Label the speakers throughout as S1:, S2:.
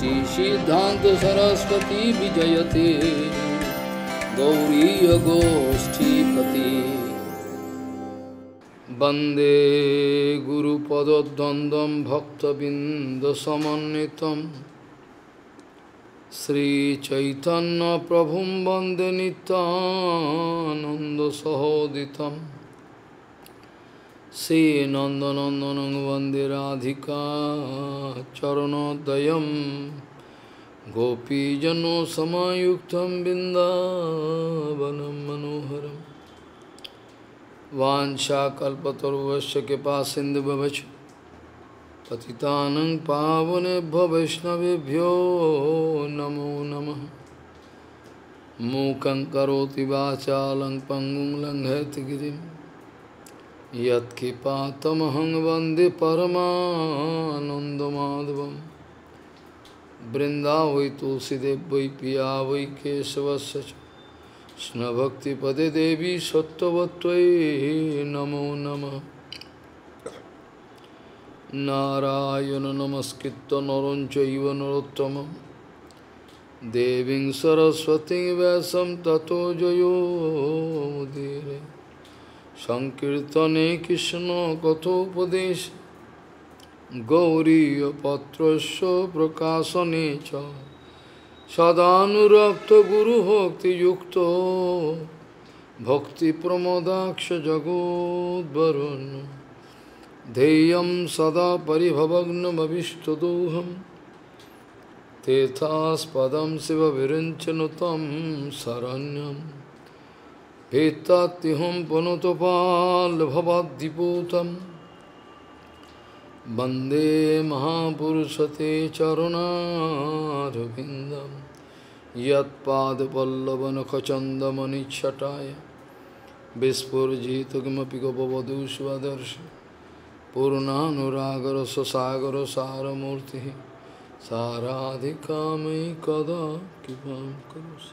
S1: শ্রী সিদ্ধান্ত সরস্বতী বিজয়তে গৌরী গোষ্ঠীপতি বন্দে গুরুপদ্বন্দ্বম ভক্তবৃন্দসমন্বিতম শ্রীচৈতন্য প্রভু বন্দে নিত্যানন্দসহোদিতম श्री नंदनंदन वंदे राधिका चरणोदय गोपीजनो सामुक्त बिंदवनं मनोहर वाशाकल्पतरुवश कृपा सिंधु भवच पतिता पावनेभ्य वैष्णवभ्यो नमो नम मूकं करोति वाचा लंग पंगुं लंघयत गिरिं यत्कृपातमहं वंदे परमानन्दमाधवं बृन्दा वै तुलसीदेव वै पिया वै केशवस्य च स्नभक्तिपदे देवी सत्त्ववत्त्वयि नमो नम नारायण नमस्कृत नर चरोत्तम देवी सरस्वती वैसम व्यासं ततो সংকীর্তনে কৃষ্ণ কথোপদেশ গৌরী গৌরীপত্রস্য প্রকাশনে চ সদানুরক্ত ভক্তি প্রমোদাক্ষ জগোদ্বরণ ধেয়ম সদা পরিভবগ্নমীষ্টদোহম তেথাস্পদ শিব বিরঞ্চন তরণ্যম एतात्यहं पुनतपाल्भवद्दिपूतं वन्दे महापुरुषते चरुणारविन्दं यत्पादपल्लवनखचन्दमनिच्छटाय विस्फुर्जितु किमपि गपवधू स्वदर्श पूर्णानुरागरससागरसारमूर्तिः साराधिकामयि कदा कृपां करोषि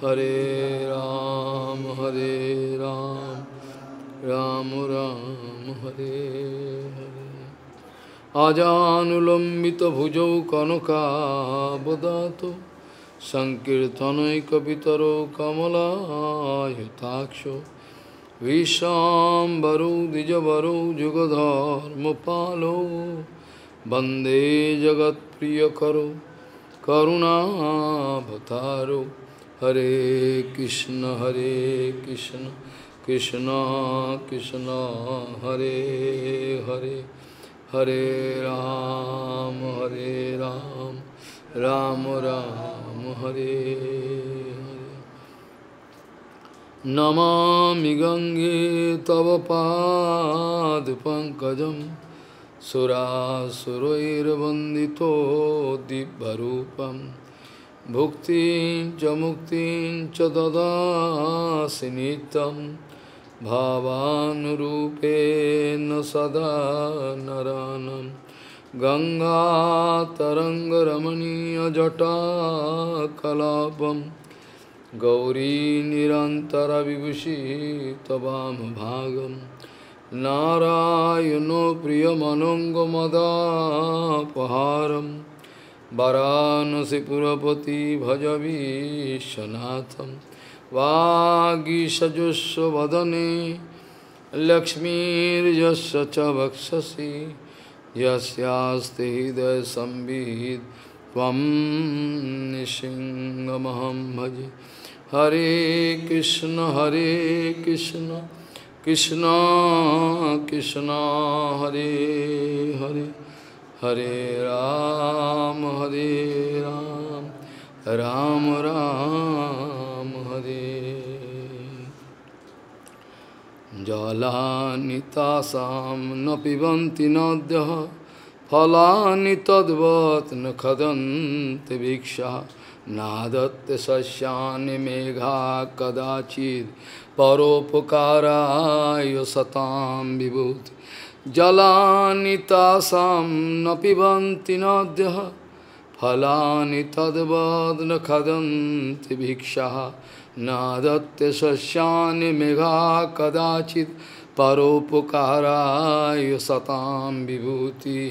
S1: Hare Ram, Hare Ram, Ram Ram, Hare Hare. আজানুলম্বিত ভুজৌ কনকাবদাত সংকীর্তনৈকিতর কমলায়তাক্ষ বিশ্বাম্বরৌ দ্বিজবরৌ যুগধর্ম পালো বন্দে জগৎপ্রিয় করো করুণাভতারৌ हरे कृष्ण हरे कृष्ण कृष्ण कृष्ण हरे हरे हरे राम हरे राम राम राम हरे हरे नमामि गंगे तव पाद Pankaj दिव्यरूपम् Bhukti ca mukti ca dadasi nitam na sada naranam Ganga taranga ramaniya jata kalapam Gauri nirantara vibhushi tabam bhagam Narayano priyamanango paharam Varanasi पुरपति भज विश्वनाथम वागीशजुस्व वदने लक्ष्मीर्यस्य च वक्षसि यस्यास्ति हृदय संविद त्वं भजे हरे कृष्ण हरे कृष्ण कृष्ण कृष्ण हरे हरे हरे राम हरे राम राम राम हरे जलानितासाम न पिबन्ति नद्यः फला तद्वत् न खदन्ति भिक्षा नादत्त शस्यानि मेघा कदाचि परोपकाराय सता विभूति जलानितासां न पिबन्ति नद्यः फला तद्वद् न खदन्ति भिक्षाः न दत्ते शस्यानि मेघा कदाचि परोपकाराय सता विभूति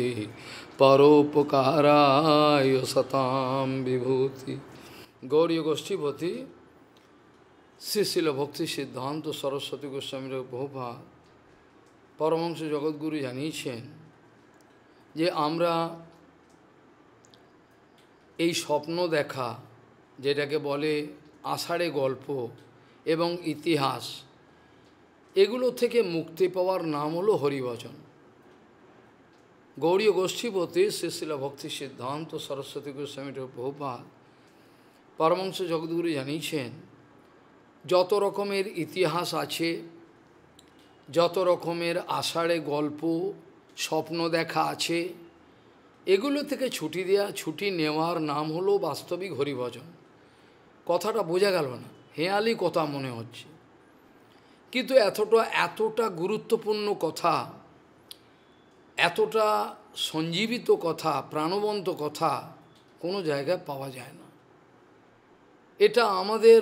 S1: परोपकाराय सतां विभूति गौरी गोष्ठीपति श्री शिल भक्ति सिद्धांत सरस्वती गोस्वामी भोपाल পরমহংস জগৎগুরু জানিয়েছেন যে আমরা এই স্বপ্ন দেখা যেটাকে বলে আষাঢ়ে গল্প এবং ইতিহাস এগুলো থেকে মুক্তি পাওয়ার নাম হলো হরিবচন গৌরী গোষ্ঠীপতি শ্রীশিল ভক্তি সিদ্ধান্ত সরস্বতী গোস্বামী বহুপাত পরমংস জগৎগুরু জানিয়েছেন যত রকমের ইতিহাস আছে যত রকমের আষাঢ়ে গল্প স্বপ্ন দেখা আছে এগুলো থেকে ছুটি দেওয়া ছুটি নেওয়ার নাম হলো বাস্তবিক হরিভজন কথাটা বোঝা গেল না হেয়ালি কথা মনে হচ্ছে কিন্তু এতটা এতটা গুরুত্বপূর্ণ কথা এতটা সঞ্জীবিত কথা প্রাণবন্ত কথা কোনো জায়গায় পাওয়া যায় না এটা আমাদের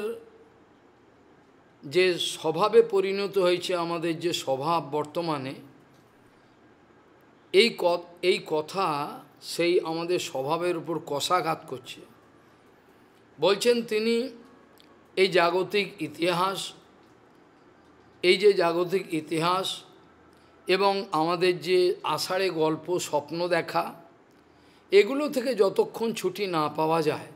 S1: যে স্বভাবে পরিণত হয়েছে আমাদের যে স্বভাব বর্তমানে এই এই কথা সেই আমাদের স্বভাবের উপর কষাঘাত করছে বলছেন তিনি এই জাগতিক ইতিহাস এই যে জাগতিক ইতিহাস এবং আমাদের যে আষাঢ়ে গল্প স্বপ্ন দেখা এগুলো থেকে যতক্ষণ ছুটি না পাওয়া যায়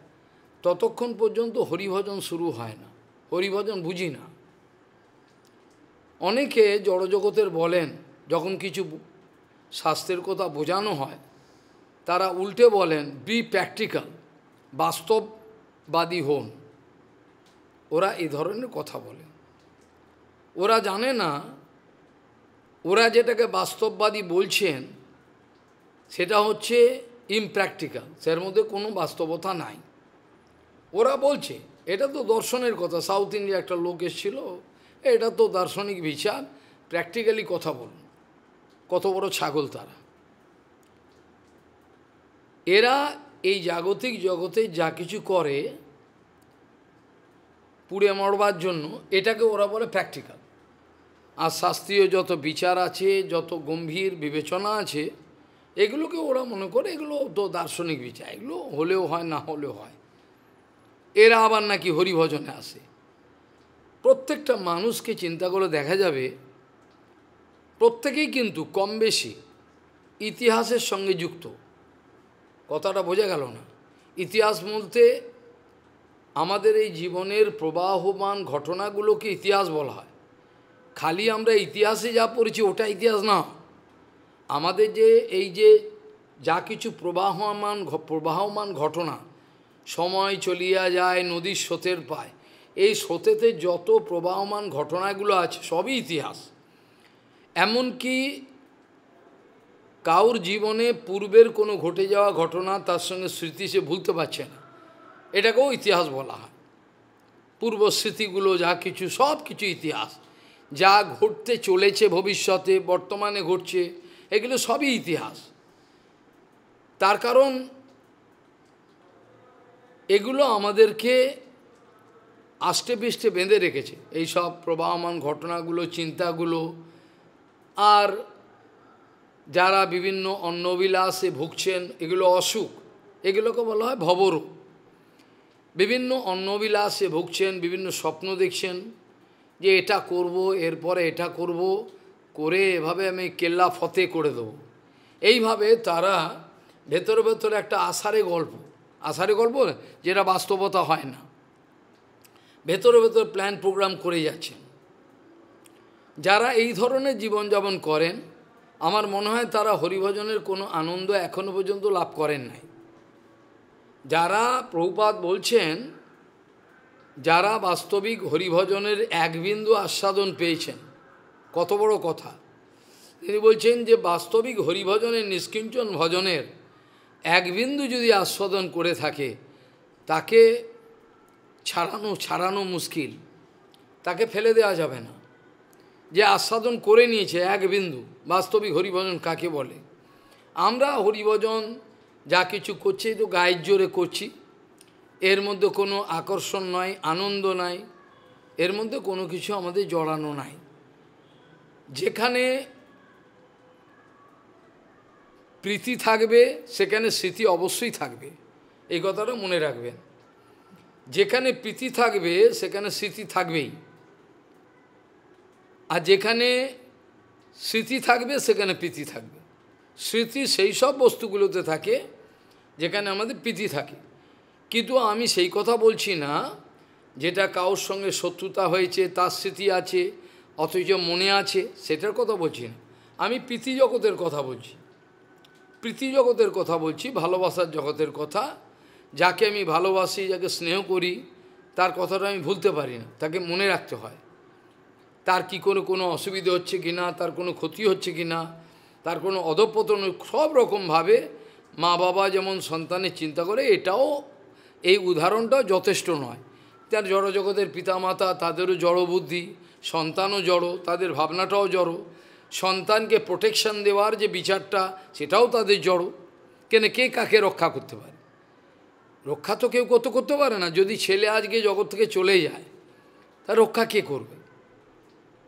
S1: ততক্ষণ পর্যন্ত হরিভজন শুরু হয় না হরিভজন বুঝি না অনেকে জড়জগতের বলেন যখন কিছু শাস্ত্রের কথা বোঝানো হয় তারা উল্টে বলেন বি প্র্যাকটিক্যাল বাস্তববাদী হন ওরা এ ধরনের কথা বলে ওরা জানে না ওরা যেটাকে বাস্তববাদী বলছেন সেটা হচ্ছে ইম্প্র্যাকটিক্যাল সের মধ্যে কোনো বাস্তবতা নাই ওরা বলছে এটা তো দর্শনের কথা সাউথ ইন্ডিয়া একটা লোক এসেছিল এটা তো দার্শনিক বিচার প্র্যাকটিক্যালি কথা বলুন কত বড় ছাগল তারা এরা এই জাগতিক জগতে যা কিছু করে পুড়ে মরবার জন্য এটাকে ওরা বলে প্র্যাকটিক্যাল আর শাস্ত্রীয় যত বিচার আছে যত গম্ভীর বিবেচনা আছে এগুলোকে ওরা মনে করে এগুলো তো দার্শনিক বিচার এগুলো হলেও হয় না হলেও হয় এরা আবার নাকি হরিভজনে আসে প্রত্যেকটা মানুষকে চিন্তা করে দেখা যাবে প্রত্যেকেই কিন্তু কম বেশি ইতিহাসের সঙ্গে যুক্ত কথাটা বোঝা গেল না ইতিহাস বলতে আমাদের এই জীবনের প্রবাহমান ঘটনাগুলোকে ইতিহাস বলা হয় খালি আমরা ইতিহাসে যা পড়েছি ওটা ইতিহাস না আমাদের যে এই যে যা কিছু প্রবাহমান প্রবাহমান ঘটনা সময় চলিয়া যায় নদীর স্রোতের পায় এই স্রোতেতে যত প্রবাহমান ঘটনাগুলো আছে সবই ইতিহাস এমনকি কাউর জীবনে পূর্বের কোনো ঘটে যাওয়া ঘটনা তার সঙ্গে স্মৃতি সে ভুলতে পারছে না এটাকেও ইতিহাস বলা হয় পূর্ব স্মৃতিগুলো যা কিছু সব কিছু ইতিহাস যা ঘটতে চলেছে ভবিষ্যতে বর্তমানে ঘটছে এগুলো সবই ইতিহাস তার কারণ এগুলো আমাদেরকে আষ্টে পিষ্টে বেঁধে রেখেছে এই সব প্রবাহমান ঘটনাগুলো চিন্তাগুলো আর যারা বিভিন্ন অন্নবিলাসে ভুগছেন এগুলো অসুখ এগুলোকে বলা হয় ভবরূপ বিভিন্ন অন্নবিলাসে ভুগছেন বিভিন্ন স্বপ্ন দেখছেন যে এটা করব এরপরে এটা করব করে এভাবে আমি কেল্লা ফতে করে দেব এইভাবে তারা ভেতরে ভেতরে একটা আশারে গল্প আষাঢ়ে গল্প যেটা বাস্তবতা হয় না ভেতরে ভেতরে প্ল্যান প্রোগ্রাম করে যাচ্ছেন যারা এই ধরনের জীবনযাপন করেন আমার মনে হয় তারা হরিভজনের কোনো আনন্দ এখনও পর্যন্ত লাভ করেন নাই যারা প্রভুপাত বলছেন যারা বাস্তবিক হরিভজনের এক বিন্দু আস্বাদন পেয়েছেন কত বড় কথা তিনি বলছেন যে বাস্তবিক হরিভজনের নিষ্কিঞ্চন ভজনের এক বিন্দু যদি আস্বাদন করে থাকে তাকে ছাড়ানো ছাড়ানো মুশকিল তাকে ফেলে দেওয়া যাবে না যে আস্বাদন করে নিয়েছে এক বিন্দু বাস্তবিক হরিভজন কাকে বলে আমরা হরিভজন যা কিছু করছি তো গায়ের জোরে করছি এর মধ্যে কোনো আকর্ষণ নয় আনন্দ নাই এর মধ্যে কোনো কিছু আমাদের জড়ানো নাই যেখানে প্রীতি থাকবে সেখানে স্মৃতি অবশ্যই থাকবে এই কথাটা মনে রাখবেন যেখানে প্রীতি থাকবে সেখানে স্মৃতি থাকবেই আর যেখানে স্মৃতি থাকবে সেখানে প্রীতি থাকবে স্মৃতি সেই সব বস্তুগুলোতে থাকে যেখানে আমাদের প্রীতি থাকে কিন্তু আমি সেই কথা বলছি না যেটা কাউর সঙ্গে শত্রুতা হয়েছে তার স্মৃতি আছে অথচ মনে আছে সেটার কথা বলছি না আমি প্রীতি জগতের কথা বলছি প্রীতি জগতের কথা বলছি ভালোবাসার জগতের কথা যাকে আমি ভালোবাসি যাকে স্নেহ করি তার কথাটা আমি ভুলতে পারি না তাকে মনে রাখতে হয় তার কি কোনো কোনো অসুবিধে হচ্ছে কি না তার কোনো ক্ষতি হচ্ছে কি না তার কোনো অধপতন সব রকমভাবে মা বাবা যেমন সন্তানের চিন্তা করে এটাও এই উদাহরণটাও যথেষ্ট নয় তার জড়জগতের পিতামাতা তাদেরও জড়বুদ্ধি সন্তানও জড় তাদের ভাবনাটাও জড় সন্তানকে প্রোটেকশন দেওয়ার যে বিচারটা সেটাও তাদের জড়ো কেন কে কাকে রক্ষা করতে পারে রক্ষা তো কেউ কত করতে পারে না যদি ছেলে আজকে জগৎ থেকে চলে যায় তা রক্ষা কে করবে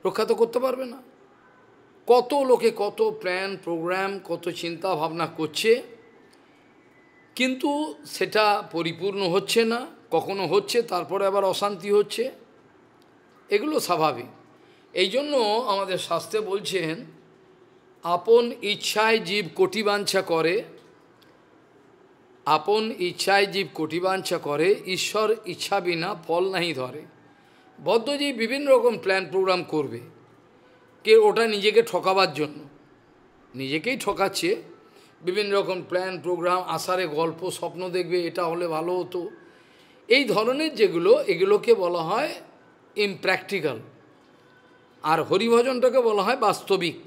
S1: রক্ষা তো করতে পারবে না কত লোকে কত প্ল্যান প্রোগ্রাম কত চিন্তা ভাবনা করছে কিন্তু সেটা পরিপূর্ণ হচ্ছে না কখনো হচ্ছে তারপরে আবার অশান্তি হচ্ছে এগুলো স্বাভাবিক এই জন্য আমাদের শাস্ত্রে বলছেন আপন ইচ্ছায় জীব বাঞ্ছা করে আপন ইচ্ছায় জীব বাঞ্ছা করে ঈশ্বর ইচ্ছা বিনা ফল নাহি ধরে বদ্ধজীব বিভিন্ন রকম প্ল্যান প্রোগ্রাম করবে কে ওটা নিজেকে ঠকাবার জন্য নিজেকেই ঠকাচ্ছে বিভিন্ন রকম প্ল্যান প্রোগ্রাম আসারে গল্প স্বপ্ন দেখবে এটা হলে ভালো হতো এই ধরনের যেগুলো এগুলোকে বলা হয় ইমপ্র্যাকটিক্যাল আর হরিভজনটাকে বলা হয় বাস্তবিক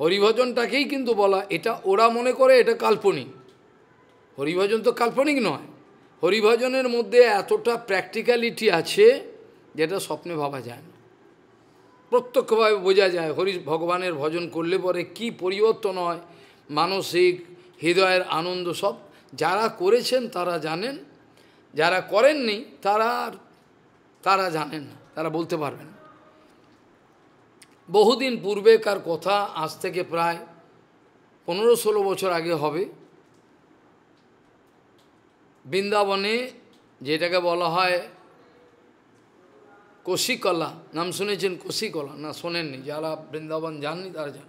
S1: হরিভজনটাকেই কিন্তু বলা এটা ওরা মনে করে এটা কাল্পনিক হরিভজন তো কাল্পনিক নয় হরিভজনের মধ্যে এতটা প্র্যাকটিক্যালিটি আছে যেটা স্বপ্নে ভাবা যায় না প্রত্যক্ষভাবে বোঝা যায় হরি ভগবানের ভজন করলে পরে কি পরিবর্তন হয় মানসিক হৃদয়ের আনন্দ সব যারা করেছেন তারা জানেন যারা করেননি তারা তারা জানেন না তারা বলতে পারবেন বহুদিন পূর্বেকার কথা আজ থেকে প্রায় পনেরো ষোলো বছর আগে হবে বৃন্দাবনে যেটাকে বলা হয় কোশিকলা নাম শুনেছেন কোশিকলা না শোনেননি যারা বৃন্দাবন যাননি তারা জান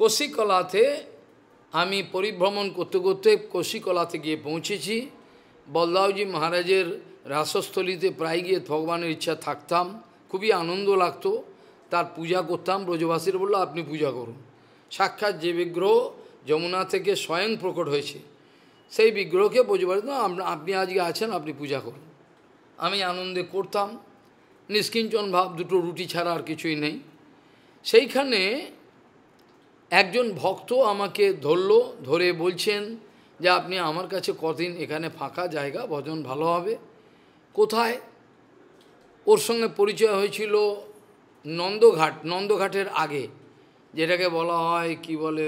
S1: কোশিকলাতে আমি পরিভ্রমণ করতে করতে কোশিকলাতে গিয়ে পৌঁছেছি বলদাওজি মহারাজের রাসস্থলিতে প্রায় গিয়ে ভগবানের ইচ্ছা থাকতাম খুবই আনন্দ লাগতো তার পূজা করতাম ব্রজবাসীর বলল আপনি পূজা করুন সাক্ষাৎ যে বিগ্রহ যমুনা থেকে স্বয়ং প্রকট হয়েছে সেই বিগ্রহকে ব্রজবাসী আপনি আজকে আছেন আপনি পূজা করুন আমি আনন্দে করতাম নিষ্কিঞ্চন ভাব দুটো রুটি ছাড়া আর কিছুই নেই সেইখানে একজন ভক্ত আমাকে ধরল ধরে বলছেন যে আপনি আমার কাছে কদিন এখানে ফাঁকা জায়গা ভজন ভালো হবে কোথায় ওর সঙ্গে পরিচয় হয়েছিল নন্দঘাট নন্দঘাটের আগে যেটাকে বলা হয় কি বলে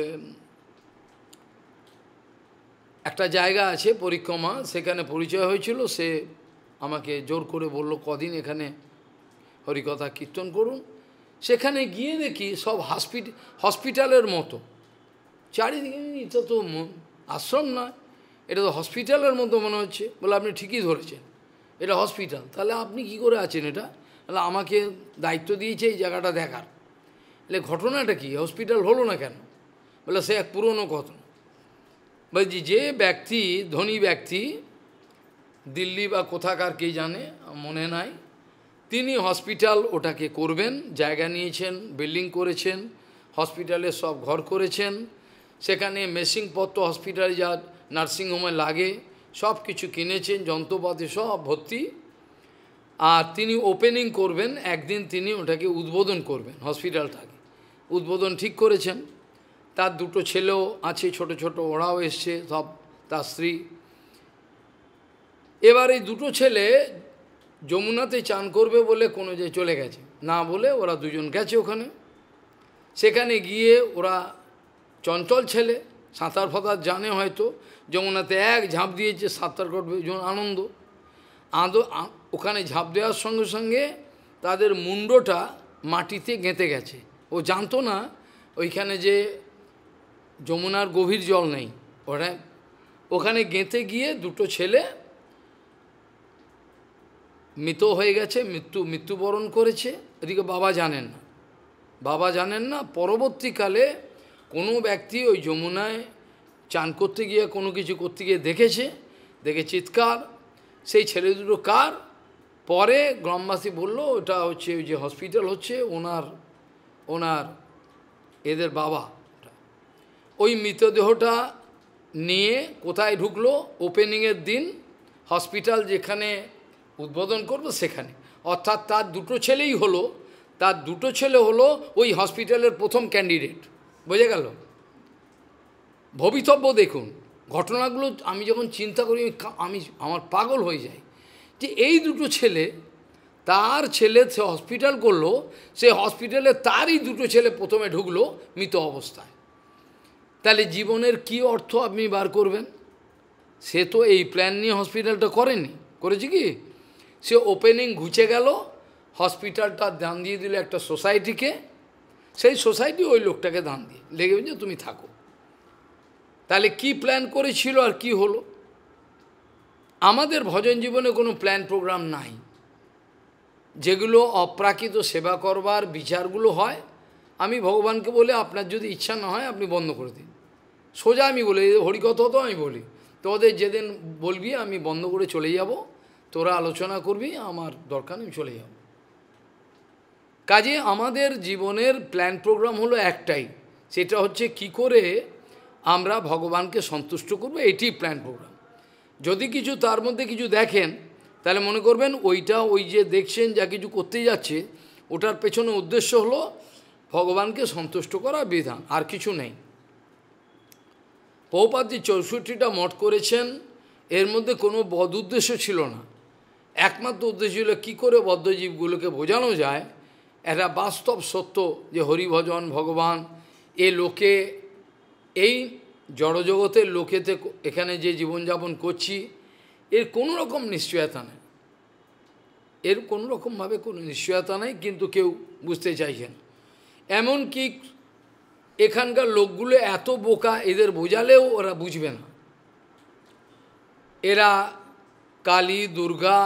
S1: একটা জায়গা আছে পরিক্রমা সেখানে পরিচয় হয়েছিল সে আমাকে জোর করে বলল কদিন এখানে হরিকথা কীর্তন করুন সেখানে গিয়ে দেখি সব হসপিট হসপিটালের মতো চারিদিকে এটা তো আশ্রম নয় এটা তো হসপিটালের মতো মনে হচ্ছে বলে আপনি ঠিকই ধরেছেন এটা হসপিটাল তাহলে আপনি কি করে আছেন এটা তাহলে আমাকে দায়িত্ব দিয়েছে এই জায়গাটা দেখার এলে ঘটনাটা কি হসপিটাল হলো না কেন বলে সে এক পুরনো ঘটনা বলছি যে ব্যক্তি ধনী ব্যক্তি দিল্লি বা কোথাকার কে জানে মনে নাই তিনি হসপিটাল ওটাকে করবেন জায়গা নিয়েছেন বিল্ডিং করেছেন হসপিটালে সব ঘর করেছেন সেখানে মেশিংপত্র হসপিটালে যা নার্সিংহোমে লাগে সব কিছু কিনেছেন যন্ত্রপাতি সব ভর্তি আর তিনি ওপেনিং করবেন একদিন তিনি ওটাকে উদ্বোধন করবেন হসপিটালটাকে উদ্বোধন ঠিক করেছেন তার দুটো ছেলেও আছে ছোট ছোট ওরাও এসছে সব তার স্ত্রী এবার এই দুটো ছেলে যমুনাতে চান করবে বলে কোনো যে চলে গেছে না বলে ওরা দুজন গেছে ওখানে সেখানে গিয়ে ওরা চঞ্চল ছেলে সাঁতার ফাঁতার জানে হয়তো যমুনাতে এক ঝাঁপ দিয়েছে সাঁতার করবে আনন্দ আদৌ ওখানে ঝাঁপ দেওয়ার সঙ্গে সঙ্গে তাদের মুন্ডটা মাটিতে গেঁথে গেছে ও জানতো না ওইখানে যে যমুনার গভীর জল নেই ওরা ওখানে গেঁথে গিয়ে দুটো ছেলে মৃত হয়ে গেছে মৃত্যু মৃত্যুবরণ করেছে এদিকে বাবা জানেন না বাবা জানেন না পরবর্তীকালে কোনো ব্যক্তি ওই যমুনায় চান করতে গিয়ে কোনো কিছু করতে গিয়ে দেখেছে দেখে চিৎকার সেই ছেলে দুটো কার পরে গ্রামবাসী বলল ওটা হচ্ছে ওই যে হসপিটাল হচ্ছে ওনার ওনার এদের বাবা ওই মৃতদেহটা নিয়ে কোথায় ঢুকলো ওপেনিংয়ের দিন হসপিটাল যেখানে উদ্বোধন করব সেখানে অর্থাৎ তার দুটো ছেলেই হলো তার দুটো ছেলে হলো ওই হসপিটালের প্রথম ক্যান্ডিডেট বোঝা গেল ভবিতব্য দেখুন ঘটনাগুলো আমি যখন চিন্তা করি আমি আমার পাগল হয়ে যাই যে এই দুটো ছেলে তার ছেলে সে হসপিটাল করলো সে হসপিটালে তারই দুটো ছেলে প্রথমে ঢুকলো মৃত অবস্থায় তাহলে জীবনের কি অর্থ আপনি বার করবেন সে তো এই প্ল্যান নিয়ে হসপিটালটা করেনি করেছে কি সে ওপেনিং ঘুচে গেল হসপিটালটা দান দিয়ে দিল একটা সোসাইটিকে সেই সোসাইটি ওই লোকটাকে দান দিয়ে লেগে যে তুমি থাকো তাহলে কি প্ল্যান করেছিল আর কি হলো আমাদের ভজন জীবনে কোনো প্ল্যান প্রোগ্রাম নাই যেগুলো অপ্রাকৃত সেবা করবার বিচারগুলো হয় আমি ভগবানকে বলে আপনার যদি ইচ্ছা না হয় আপনি বন্ধ করে দিন সোজা আমি বলি হরিকত হতো আমি বলি তো ওদের যেদিন বলবি আমি বন্ধ করে চলে যাব তোরা আলোচনা করবি আমার দরকার আমি চলে যাব কাজে আমাদের জীবনের প্ল্যান প্রোগ্রাম হলো একটাই সেটা হচ্ছে কি করে আমরা ভগবানকে সন্তুষ্ট করব এটি প্ল্যান প্রোগ্রাম যদি কিছু তার মধ্যে কিছু দেখেন তাহলে মনে করবেন ওইটা ওই যে দেখছেন যা কিছু করতে যাচ্ছে ওটার পেছনে উদ্দেশ্য হলো ভগবানকে সন্তুষ্ট করা বিধান আর কিছু নেই পৌপাতজি চৌষট্টিটা মঠ করেছেন এর মধ্যে কোনো বদ উদ্দেশ্য ছিল না একমাত্র উদ্দেশ্য ছিল কী করে বদ্ধজীবগুলোকে বোঝানো যায় এটা বাস্তব সত্য যে হরিভজন ভগবান এ লোকে এই জড়জগতের লোকেতে এখানে যে জীবনযাপন করছি এর কোনো রকম নিশ্চয়তা নেই এর কোনো রকমভাবে কোনো নিশ্চয়তা নেই কিন্তু কেউ বুঝতে চাইছে না এমনকি এখানকার লোকগুলো এত বোকা এদের বোঝালেও ওরা বুঝবে না এরা কালী দুর্গা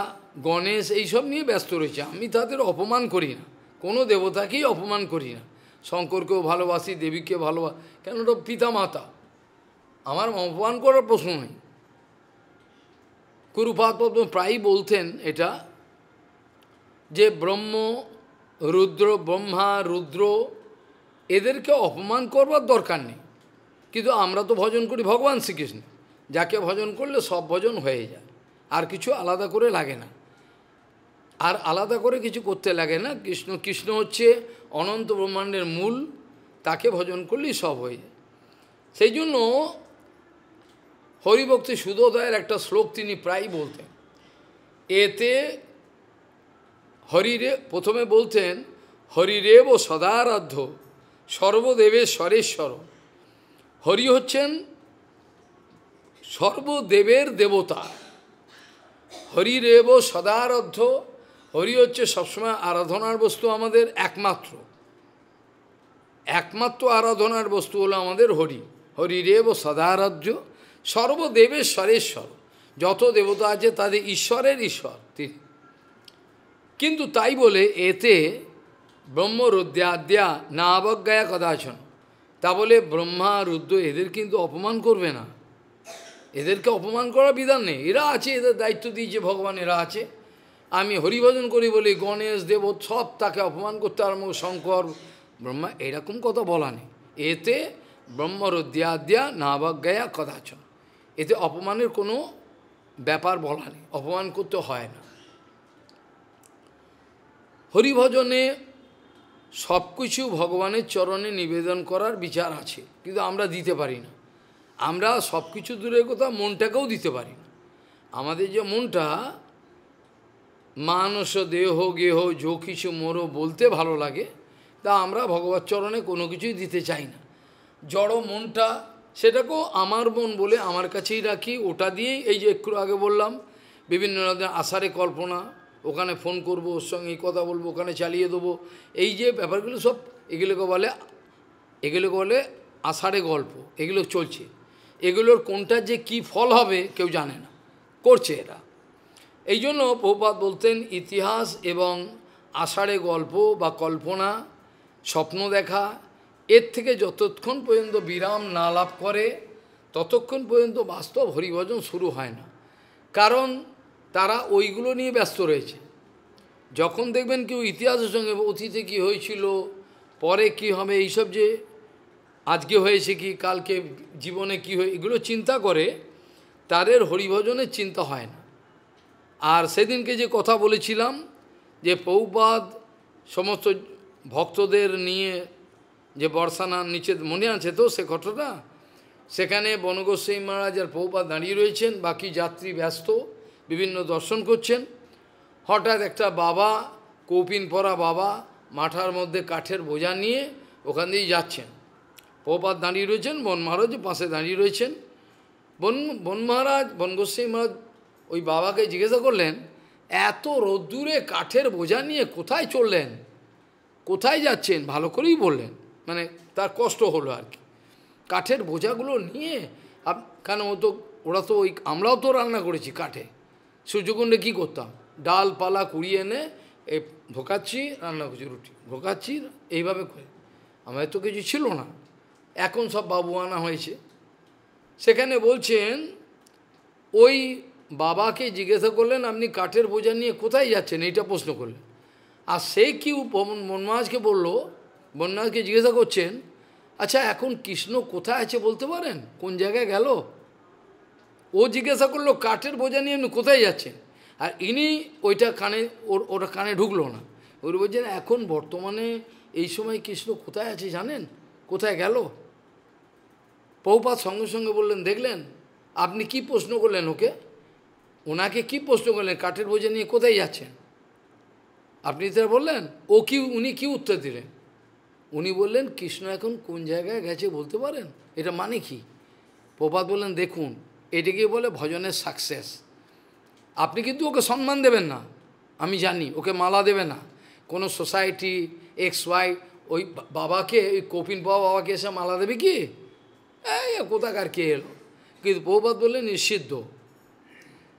S1: গণেশ এইসব নিয়ে ব্যস্ত রয়েছে আমি তাদের অপমান করি না কোনো দেবতাকেই অপমান করি না শঙ্করকেও ভালোবাসি দেবীকে ভালোবাসি কেন ওটা পিতামাতা আমার অপমান করার প্রশ্ন নেই কুরুপাতপদ্ম প্রায়ই বলতেন এটা যে ব্রহ্ম রুদ্র ব্রহ্মা রুদ্র এদেরকে অপমান করবার দরকার নেই কিন্তু আমরা তো ভজন করি ভগবান শ্রীকৃষ্ণ যাকে ভজন করলে সব ভজন হয়ে যায় আর কিছু আলাদা করে লাগে না আর আলাদা করে কিছু করতে লাগে না কৃষ্ণ কৃষ্ণ হচ্ছে অনন্ত ব্রহ্মাণ্ডের মূল তাকে ভজন করলেই সব হয়ে যায় সেই জন্য হরিভক্তি সুদোদয়ের একটা শ্লোক তিনি প্রায় বলতেন এতে হরিরে প্রথমে বলতেন হরিরেব সদারাধ্য সর্বদেবের স্বরেশ্বর হরি হচ্ছেন সর্বদেবের দেবতা হরিরেব সদারাধ্য হরি হচ্ছে সবসময় আরাধনার বস্তু আমাদের একমাত্র একমাত্র আরাধনার বস্তু হলো আমাদের হরি হরিরেব সদারাধ্য সর্বদেবের সরেশ্বর যত দেবতা আছে তাদের ঈশ্বরের ঈশ্বর কিন্তু তাই বলে এতে ব্রহ্মরুদ্যাদ্যা না অবজ্ঞায়া কদাচন তা বলে ব্রহ্মা রুদ্র এদের কিন্তু অপমান করবে না এদেরকে অপমান করার বিধান নেই এরা আছে এদের দায়িত্ব দিয়েছে ভগবান এরা আছে আমি হরিভজন করি বলি গণেশ দেব সব তাকে অপমান করতে আরম্ভ শঙ্কর ব্রহ্মা এরকম কথা বলা নেই এতে ব্রহ্মরুদ্যাদ্যা নাবজ্ঞায়া কদাচন এতে অপমানের কোনো ব্যাপার বলা নেই অপমান করতে হয় না হরিভজনে সব কিছু ভগবানের চরণে নিবেদন করার বিচার আছে কিন্তু আমরা দিতে পারি না আমরা সব কিছু দূরের কথা মনটাকেও দিতে পারি না আমাদের যে মনটা মানস দেহ গেহ যো কিছু মোরও বলতে ভালো লাগে তা আমরা ভগবত চরণে কোনো কিছুই দিতে চাই না জড় মনটা সেটাকেও আমার বোন বলে আমার কাছেই রাখি ওটা দিয়েই এই যে একটু আগে বললাম বিভিন্ন আষাঢ়ে কল্পনা ওখানে ফোন করব ওর সঙ্গে কথা বলবো ওখানে চালিয়ে দেবো এই যে ব্যাপারগুলো সব এগুলোকে বলে এগুলোকে বলে আষাঢ়ে গল্প এগুলো চলছে এগুলোর কোনটা যে কি ফল হবে কেউ জানে না করছে এরা এই জন্য প্রপাত বলতেন ইতিহাস এবং আষাঢ়ে গল্প বা কল্পনা স্বপ্ন দেখা এর থেকে যতক্ষণ পর্যন্ত বিরাম না লাভ করে ততক্ষণ পর্যন্ত বাস্তব হরিভজন শুরু হয় না কারণ তারা ওইগুলো নিয়ে ব্যস্ত রয়েছে যখন দেখবেন কেউ ইতিহাসের সঙ্গে অতীতে কি হয়েছিল পরে কি হবে এইসব যে আজকে হয়েছে কি কালকে জীবনে কি হয়ে এগুলো চিন্তা করে তাদের হরিভজনের চিন্তা হয় না আর সেদিনকে যে কথা বলেছিলাম যে পৌবাদ সমস্ত ভক্তদের নিয়ে যে বর্ষানার নিচে মনে আছে তো সে ঘটনা সেখানে বনগোস্বাই মহারাজ আর পৌপা দাঁড়িয়ে রয়েছেন বাকি যাত্রী ব্যস্ত বিভিন্ন দর্শন করছেন হঠাৎ একটা বাবা কৌপিন পরা বাবা মাঠার মধ্যে কাঠের বোঝা নিয়ে ওখান দিয়ে যাচ্ছেন পৌপাত দাঁড়িয়ে রয়েছেন বন মহারাজ পাশে দাঁড়িয়ে রয়েছেন বন বন মহারাজ বনগোস্বাই মহারাজ ওই বাবাকে জিজ্ঞাসা করলেন এত রোদ্দুরে কাঠের বোঝা নিয়ে কোথায় চললেন কোথায় যাচ্ছেন ভালো করেই বললেন মানে তার কষ্ট হলো আর কি কাঠের বোঝাগুলো নিয়ে আপ কেন ও তো ওরা তো ওই আমরাও তো রান্না করেছি কাঠে সূর্যকুণ্ডে কী করতাম ডাল পালা কুড়িয়ে এনে এ ভোকাচ্ছি রান্না করছি রুটি ভোকাচ্ছি এইভাবে করে আমাদের তো কিছু ছিল না এখন সব বাবু আনা হয়েছে সেখানে বলছেন ওই বাবাকে জিজ্ঞাসা করলেন আপনি কাঠের বোঝা নিয়ে কোথায় যাচ্ছেন এইটা প্রশ্ন করলেন আর সেই কি মনমাজকে বললো বন্যাকে জিজ্ঞাসা করছেন আচ্ছা এখন কৃষ্ণ কোথায় আছে বলতে পারেন কোন জায়গায় গেল ও জিজ্ঞাসা করলো কাঠের বোঝা নিয়ে আপনি কোথায় যাচ্ছেন আর ইনি ওইটা কানে ওর ওটা কানে ঢুকলো না ওর বলছেন এখন বর্তমানে এই সময় কৃষ্ণ কোথায় আছে জানেন কোথায় গেল পৌপাত সঙ্গে সঙ্গে বললেন দেখলেন আপনি কি প্রশ্ন করলেন ওকে ওনাকে কি প্রশ্ন করলেন কাঠের বোঝা নিয়ে কোথায় যাচ্ছেন আপনি তারা বললেন ও কি উনি কি উত্তর দিলেন উনি বললেন কৃষ্ণ এখন কোন জায়গায় গেছে বলতে পারেন এটা মানে কি প্রপাত বললেন দেখুন এটাকে বলে ভজনের সাকসেস আপনি কিন্তু ওকে সম্মান দেবেন না আমি জানি ওকে মালা দেবে না কোনো সোসাইটি এক্স ওয়াই ওই বাবাকে ওই কপিন বাবা বাবাকে এসে মালা দেবে কি কোথাক কোথাকার কে এলো কিন্তু প্রপাত বললেন নিষিদ্ধ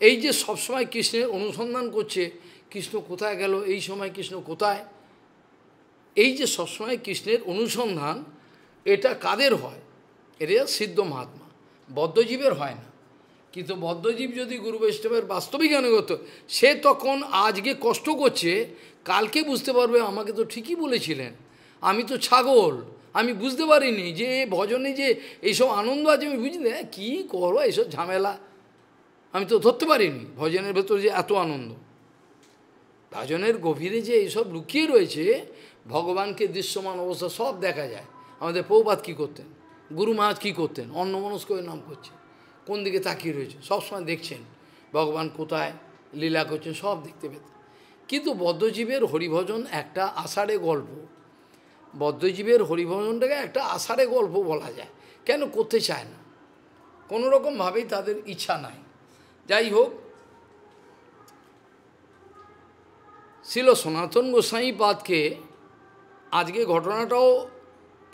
S1: এই যে সবসময় কৃষ্ণের অনুসন্ধান করছে কৃষ্ণ কোথায় গেল এই সময় কৃষ্ণ কোথায় এই যে সবসময় কৃষ্ণের অনুসন্ধান এটা কাদের হয় এটা সিদ্ধ মহাত্মা বদ্ধজীবের হয় না কিন্তু বদ্ধজীব যদি গুরু বৈষ্ণবের বাস্তবিক অনুগত সে তখন আজকে কষ্ট করছে কালকে বুঝতে পারবে আমাকে তো ঠিকই বলেছিলেন আমি তো ছাগল আমি বুঝতে পারিনি যে ভজনে যে এইসব আনন্দ আছে আমি বুঝি না হ্যাঁ, কী করো এইসব ঝামেলা আমি তো ধরতে পারিনি ভজনের ভেতর যে এত আনন্দ ভজনের গভীরে যে এইসব লুকিয়ে রয়েছে ভগবানকে দৃশ্যমান অবস্থা সব দেখা যায় আমাদের পৌপাত কী করতেন গুরু মহারাজ কী করতেন অন্নমনস্ক নাম করছেন কোন দিকে তাকিয়ে রয়েছে সবসময় দেখছেন ভগবান কোথায় লীলা করছেন সব দেখতে পেতেন কিন্তু বদ্ধজীবের হরিভজন একটা আষাঢ়ে গল্প বদ্ধজীবের হরিভজনটাকে একটা আষাঢ়ে গল্প বলা যায় কেন করতে চায় না কোনো রকমভাবেই তাদের ইচ্ছা নাই যাই হোক ছিল সনাতন গোস্বাই পাদকে আজকে ঘটনাটাও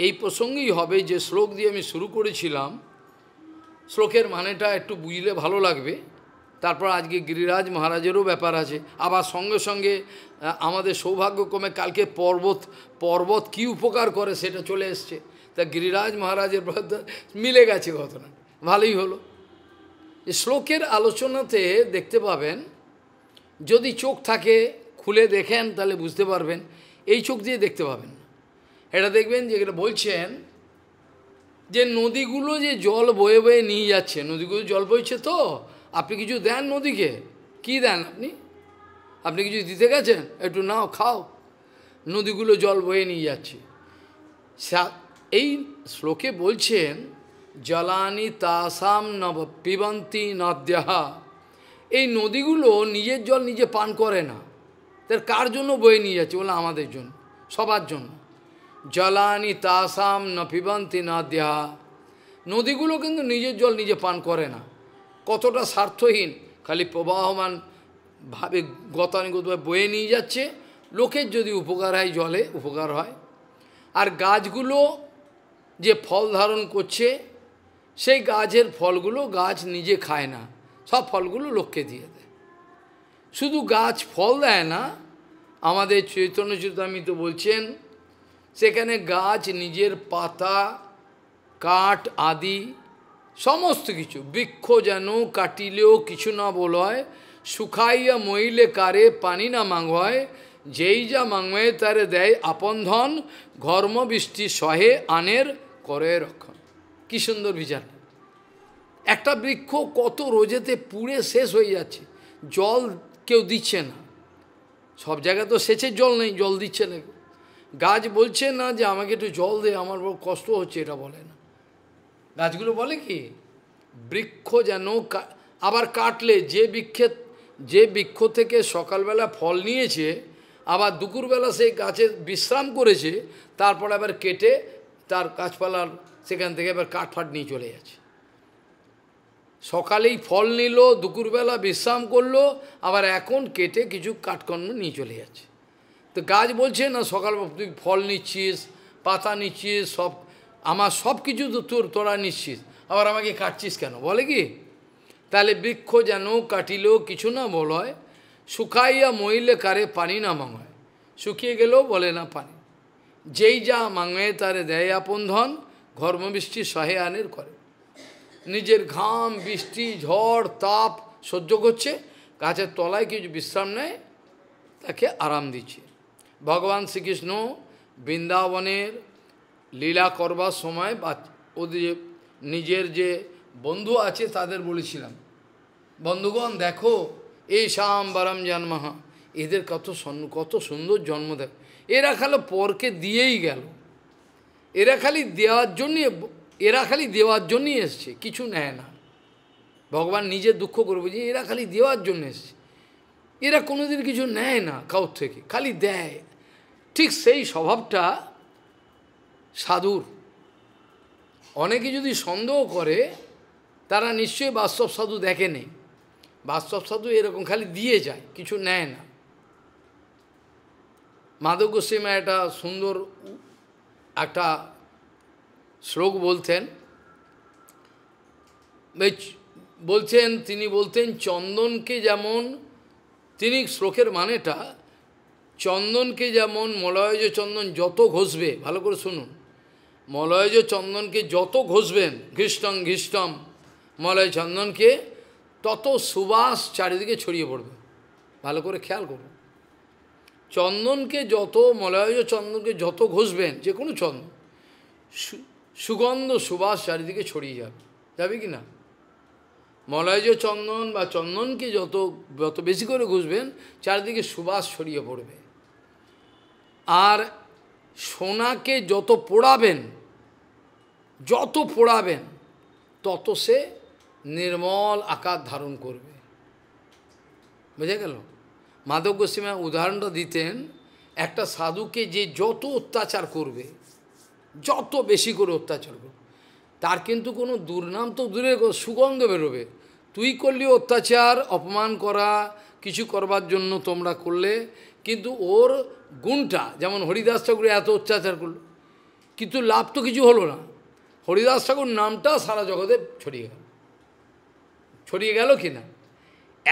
S1: এই প্রসঙ্গেই হবে যে শ্লোক দিয়ে আমি শুরু করেছিলাম শ্লোকের মানেটা একটু বুঝলে ভালো লাগবে তারপর আজকে গিরিরাজ মহারাজেরও ব্যাপার আছে আবার সঙ্গে সঙ্গে আমাদের সৌভাগ্যক্রমে কালকে পর্বত পর্বত কি উপকার করে সেটা চলে এসছে তা গিরিরাজ মহারাজের মিলে গেছে ঘটনা ভালোই হলো শ্লোকের আলোচনাতে দেখতে পাবেন যদি চোখ থাকে খুলে দেখেন তাহলে বুঝতে পারবেন এই চোখ দিয়ে দেখতে পাবেন এটা দেখবেন যে এটা বলছেন যে নদীগুলো যে জল বয়ে বয়ে নিয়ে যাচ্ছে নদীগুলো জল বইছে তো আপনি কিছু দেন নদীকে কি দেন আপনি আপনি কিছু দিতে গেছেন একটু নাও খাও নদীগুলো জল বয়ে নিয়ে যাচ্ছে এই শ্লোকে বলছেন জলানি তাসাম নব পিবন্তি নদ্যাহা এই নদীগুলো নিজের জল নিজে পান করে না তার কার জন্য বয়ে নিয়ে যাচ্ছে বলে আমাদের জন্য সবার জন্য জলানি তাসাম না পিবন্তি না দেহা নদীগুলো কিন্তু নিজের জল নিজে পান করে না কতটা স্বার্থহীন খালি প্রবাহমান ভাবে গতানুগতভাবে বয়ে নিয়ে যাচ্ছে লোকের যদি উপকার হয় জলে উপকার হয় আর গাছগুলো যে ফল ধারণ করছে সেই গাছের ফলগুলো গাছ নিজে খায় না সব ফলগুলো লোককে দিয়ে দেয় শুধু গাছ ফল দেয় না আমাদের চৈতন্য চৈতামিত বলছেন সেখানে গাছ নিজের পাতা কাঠ আদি সমস্ত কিছু বৃক্ষ যেন কাটিলেও কিছু না বলয় শুকাইয়া মইলে কারে পানি না মাঙ্গয় যেই যা মাংয় তারে দেয় আপন ধন ঘর্মবৃষ্টি সহে আনের করে রক্ষণ কি সুন্দর বিচার একটা বৃক্ষ কত রোজেতে পুড়ে শেষ হয়ে যাচ্ছে জল কেউ দিচ্ছে না সব জায়গায় তো সেচের জল নেই জল দিচ্ছে না গাছ বলছে না যে আমাকে একটু জল দে আমার বড় কষ্ট হচ্ছে এটা বলে না গাছগুলো বলে কি বৃক্ষ যেন আবার কাটলে যে বৃক্ষে যে বৃক্ষ থেকে সকালবেলা ফল নিয়েছে আবার দুপুরবেলা সেই গাছে বিশ্রাম করেছে তারপর আবার কেটে তার গাছপালার সেখান থেকে আবার কাঠ ফাট নিয়ে চলে যাচ্ছে সকালেই ফল নিল দুপুরবেলা বিশ্রাম করলো আবার এখন কেটে কিছু কাঠকর্ম নিয়ে চলে যাচ্ছে তো গাছ বলছে না সকাল তুই ফল নিচ্ছিস পাতা নিচ্ছিস সব আমার সব কিছু তো তোর তোরা নিচ্ছিস আবার আমাকে কাটছিস কেন বলে কি তাহলে বৃক্ষ যেন কাটিলেও কিছু না বলয় শুকাইয়া মহিলে কারে পানি না মাংয় শুকিয়ে গেলেও বলে না পানি যেই যা মাংয়ে তারে দেয় আপন ধন ঘর্মবৃষ্টি সহে আনের করে নিজের ঘাম বৃষ্টি ঝড় তাপ সহ্য করছে গাছের তলায় কিছু বিশ্রাম নেয় তাকে আরাম দিচ্ছে ভগবান শ্রীকৃষ্ণ বৃন্দাবনের লীলা করবার সময় বা ওদের নিজের যে বন্ধু আছে তাদের বলেছিলাম বন্ধুগণ দেখো এই শ্যাম বারাম জন্মাহা এদের কত কত সুন্দর জন্ম দেয় এরা খালো পরকে দিয়েই গেল এরা খালি দেওয়ার জন্যে এরা খালি দেওয়ার জন্যই এসছে কিছু নেয় না ভগবান নিজে দুঃখ করবে যে এরা খালি দেওয়ার জন্য এসছে এরা কোনোদিন কিছু নেয় না কাউর থেকে খালি দেয় ঠিক সেই স্বভাবটা সাধুর অনেকে যদি সন্দেহ করে তারা নিশ্চয়ই বাস্তব সাধু দেখেনি বাস্তব সাধু এরকম খালি দিয়ে যায় কিছু নেয় না মাদক গোস্বীমা একটা সুন্দর একটা শ্লোক বলতেন বলছেন তিনি বলতেন চন্দনকে যেমন তিনি শ্লোকের মানেটা চন্দনকে যেমন মলয়জ চন্দন যত ঘষবে ভালো করে শুনুন মলয়জ চন্দনকে যত ঘষবেন ঘৃষ্টম ঘৃষ্টম মলয় চন্দনকে তত সুবাস চারিদিকে ছড়িয়ে পড়বে ভালো করে খেয়াল করুন চন্দনকে যত মলয়জ চন্দনকে যত ঘষবেন যে কোনো চন্দন সুগন্ধ সুবাস চারিদিকে ছড়িয়ে যাবে যাবে কি না মলয়জ চন্দন বা চন্দনকে যত যত বেশি করে ঘুষবেন চারিদিকে সুবাস ছড়িয়ে পড়বে আর সোনাকে যত পোড়াবেন যত পোড়াবেন তত সে নির্মল আকার ধারণ করবে বুঝে গেল মাধব গোস্বীমা উদাহরণটা দিতেন একটা সাধুকে যে যত অত্যাচার করবে যত বেশি করে অত্যাচার করবে তার কিন্তু কোনো দুর্নাম তো দূরে সুগন্ধ বেরোবে তুই করলি অত্যাচার অপমান করা কিছু করবার জন্য তোমরা করলে কিন্তু ওর গুণটা যেমন হরিদাস ঠাকুর এত অত্যাচার করলো কিন্তু লাভ তো কিছু হলো না হরিদাস ঠাকুর নামটা সারা জগতে ছড়িয়ে গেল ছড়িয়ে গেল কি না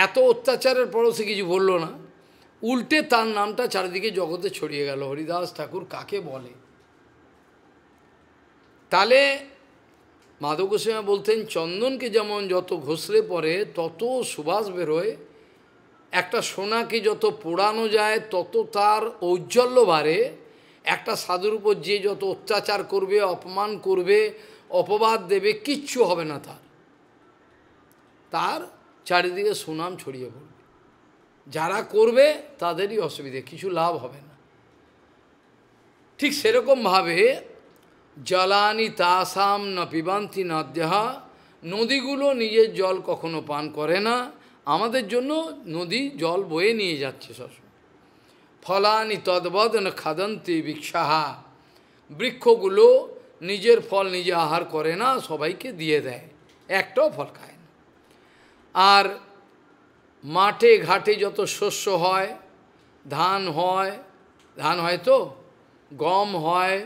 S1: এত অত্যাচারের পরও সে কিছু বললো না উল্টে তার নামটা চারিদিকে জগতে ছড়িয়ে গেল হরিদাস ঠাকুর কাকে বলে তাহলে মাধব বলতেন চন্দনকে যেমন যত ঘষলে পরে তত সুবাস বেরোয় একটা সোনাকে যত পোড়ানো যায় তত তার ঔজ্জ্বল্য বাড়ে একটা সাধুর উপর যে যত অত্যাচার করবে অপমান করবে অপবাদ দেবে কিচ্ছু হবে না তার তার চারিদিকে সুনাম ছড়িয়ে পড়বে যারা করবে তাদেরই অসুবিধে কিছু লাভ হবে না ঠিক সেরকমভাবে জলানি তাসাম না পিবান্তি দেহা নদীগুলো নিজের জল কখনো পান করে না আমাদের জন্য নদী জল বয়ে নিয়ে যাচ্ছে সবসময় ফলানি না খাদন্তি বিক্ষাহা বৃক্ষগুলো নিজের ফল নিজে আহার করে না সবাইকে দিয়ে দেয় একটাও ফল খায় না আর মাঠে ঘাটে যত শস্য হয় ধান হয় ধান হয় তো গম হয়